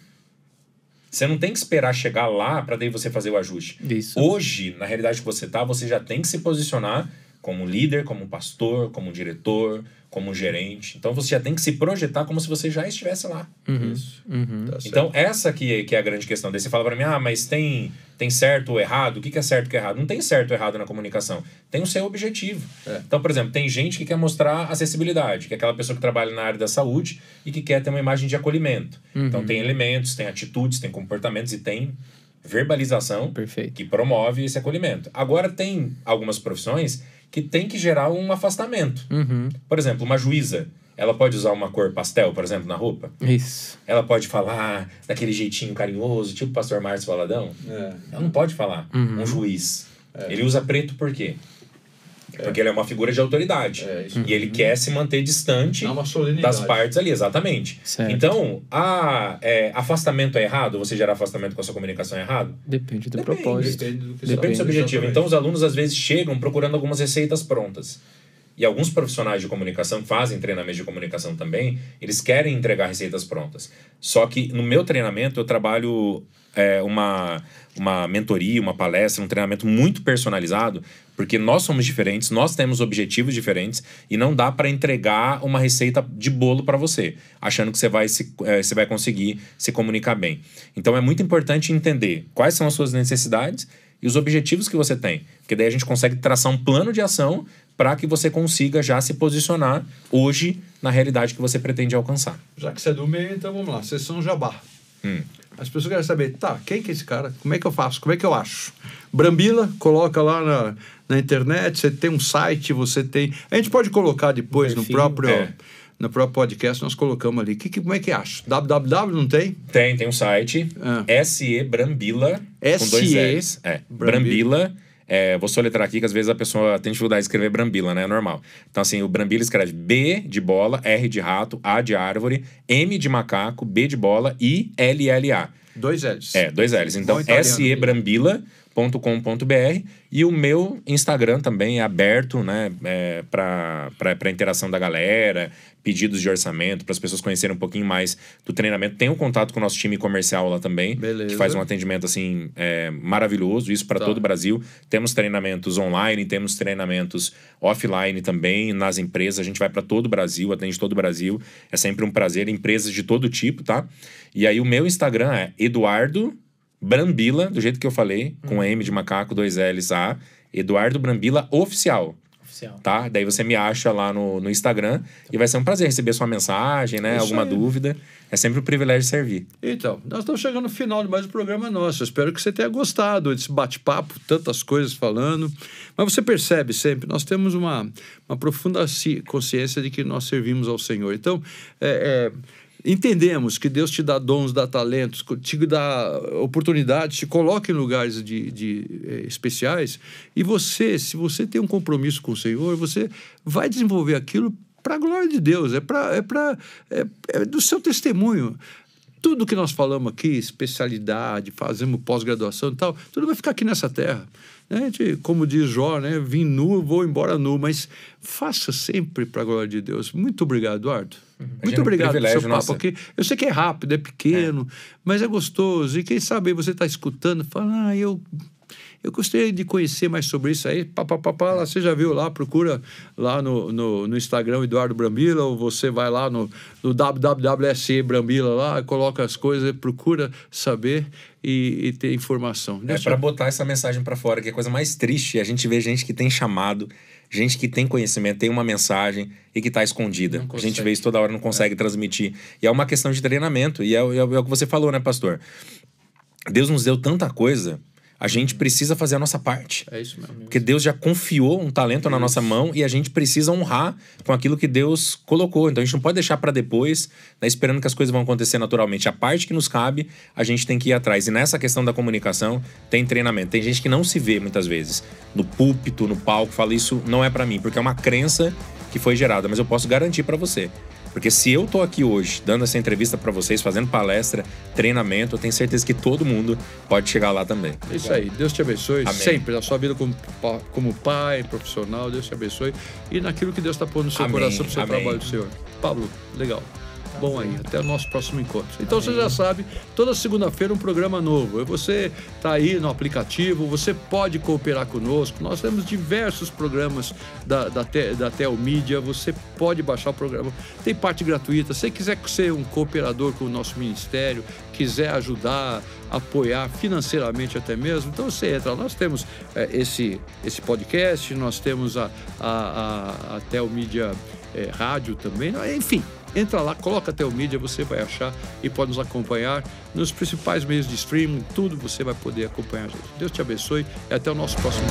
Você não tem que esperar chegar lá para daí você fazer o ajuste. Isso. Hoje, na realidade que você tá, você já tem que se posicionar como líder, como pastor, como diretor, como gerente. Então você já tem que se projetar como se você já estivesse lá. Uhum. Isso. Uhum. Tá então essa que, é, que é a grande questão. Daí você fala para mim, ah, mas tem tem certo ou errado? O que, que é certo ou o que é errado? Não tem certo ou errado na comunicação. Tem o seu objetivo. É. Então, por exemplo, tem gente que quer mostrar acessibilidade, que é aquela pessoa que trabalha na área da saúde e que quer ter uma imagem de acolhimento. Então, uhum. Então tem elementos, tem atitudes, tem comportamentos e tem verbalização Perfeito. que promove esse acolhimento. Agora tem algumas profissões que tem que gerar um afastamento. Uhum. Por exemplo, uma juíza. Ela pode usar uma cor pastel, por exemplo, na roupa? Isso. Ela pode falar daquele jeitinho carinhoso, tipo o pastor Márcio Baladão. É. Ela não pode falar. Uhum. Um juiz. É. Ele usa preto por quê? É. Porque ele é uma figura de autoridade. É, e uhum. ele quer se manter distante é das partes ali, exatamente. Certo. Então, a, é, afastamento é errado? Você gerar afastamento com a sua comunicação é errado? Depende do Depende. propósito. Depende do, Depende do seu objetivo. Então, os alunos às vezes chegam procurando algumas receitas prontas. E alguns profissionais de comunicação fazem treinamentos de comunicação também, eles querem entregar receitas prontas. Só que no meu treinamento eu trabalho é, uma, uma mentoria, uma palestra, um treinamento muito personalizado porque nós somos diferentes, nós temos objetivos diferentes e não dá para entregar uma receita de bolo para você, achando que você vai, se, é, você vai conseguir se comunicar bem. Então é muito importante entender quais são as suas necessidades e os objetivos que você tem. Porque daí a gente consegue traçar um plano de ação para que você consiga já se posicionar hoje na realidade que você pretende alcançar. Já que você é do meio, então vamos lá, sessão jabá. Hum. As pessoas querem saber, tá, quem que é esse cara? Como é que eu faço? Como é que eu acho? Brambila, coloca lá na, na internet, você tem um site, você tem. A gente pode colocar depois no próprio. É. No próprio podcast nós colocamos ali. Que, que, como é que acho www não tem? Tem, tem um site. Ah. SE Brambila. SE. Com dois S. É. Brambila. Brambila é, vou soletrar aqui que às vezes a pessoa tem dificuldade de escrever Brambila, né? É normal. Então, assim, o Brambila escreve B de bola, R de rato, A de árvore, M de macaco, B de bola e LLA. Dois L's. É, dois L's. Então, SE Brambila com.br e o meu Instagram também é aberto, né, é, para interação da galera, pedidos de orçamento, para as pessoas conhecerem um pouquinho mais do treinamento. Tem um contato com o nosso time comercial lá também, Beleza. que faz um atendimento assim é, maravilhoso, isso para tá. todo o Brasil. Temos treinamentos online, temos treinamentos offline também nas empresas. A gente vai para todo o Brasil, atende todo o Brasil. É sempre um prazer, empresas de todo tipo, tá? E aí o meu Instagram é Eduardo Brambila, do jeito que eu falei, hum. com M de macaco, dois L's, A. Eduardo Brambila Oficial. Oficial. Tá? Daí você me acha lá no, no Instagram então. e vai ser um prazer receber sua mensagem, né? Isso Alguma aí. dúvida. É sempre um privilégio servir. Então, nós estamos chegando no final de mais um programa nosso. Eu espero que você tenha gostado desse bate-papo, tantas coisas falando. Mas você percebe sempre, nós temos uma, uma profunda consciência de que nós servimos ao Senhor. Então, é, é entendemos que Deus te dá dons, dá talentos, te dá oportunidades, te coloca em lugares de, de eh, especiais, e você, se você tem um compromisso com o Senhor, você vai desenvolver aquilo para a glória de Deus, é, pra, é, pra, é, é do seu testemunho. Tudo que nós falamos aqui, especialidade, fazemos pós-graduação e tal, tudo vai ficar aqui nessa terra. Né, como diz Jó, né? vim nu, vou embora nu, mas faça sempre para a glória de Deus. Muito obrigado, Eduardo. Uhum. Muito obrigado pelo seu papo aqui. Eu sei que é rápido, é pequeno, é. mas é gostoso. E quem sabe você está escutando, fala, ah, eu eu gostaria de conhecer mais sobre isso aí. Pá, pá, pá, pá, é. você já viu lá, procura lá no, no, no Instagram Eduardo Brambila, ou você vai lá no, no WWSE Brambila lá, coloca as coisas, procura saber e, e ter informação. É, Deixa é para botar essa mensagem para fora, que é a coisa mais triste. A gente vê gente que tem chamado gente que tem conhecimento, tem uma mensagem e que está escondida. A gente vê isso toda hora, não consegue é. transmitir. E é uma questão de treinamento, e é, é, é o que você falou, né, pastor? Deus nos deu tanta coisa a gente precisa fazer a nossa parte. É isso mesmo. É porque Deus já confiou um talento é na nossa mão e a gente precisa honrar com aquilo que Deus colocou. Então a gente não pode deixar para depois, né, esperando que as coisas vão acontecer naturalmente. A parte que nos cabe, a gente tem que ir atrás. E nessa questão da comunicação, tem treinamento. Tem gente que não se vê muitas vezes no púlpito, no palco, fala isso não é para mim, porque é uma crença que foi gerada, mas eu posso garantir para você porque se eu tô aqui hoje dando essa entrevista para vocês, fazendo palestra, treinamento, eu tenho certeza que todo mundo pode chegar lá também. É isso aí. Deus te abençoe Amém. sempre na sua vida como, como pai, profissional. Deus te abençoe e naquilo que Deus está pondo no seu Amém. coração, no seu Amém. trabalho Senhor. Pablo, legal bom aí. Até o nosso próximo encontro. Então Amém. você já sabe, toda segunda-feira um programa novo. Você está aí no aplicativo, você pode cooperar conosco. Nós temos diversos programas da, da, da Telmídia, você pode baixar o programa. Tem parte gratuita. Se quiser ser um cooperador com o nosso ministério, quiser ajudar, apoiar financeiramente até mesmo, então você entra. Nós temos é, esse, esse podcast, nós temos a, a, a, a Telmídia é, Rádio também, enfim. Entra lá, coloca mídia você vai achar e pode nos acompanhar nos principais meios de streaming, tudo você vai poder acompanhar. Deus te abençoe e até o nosso próximo.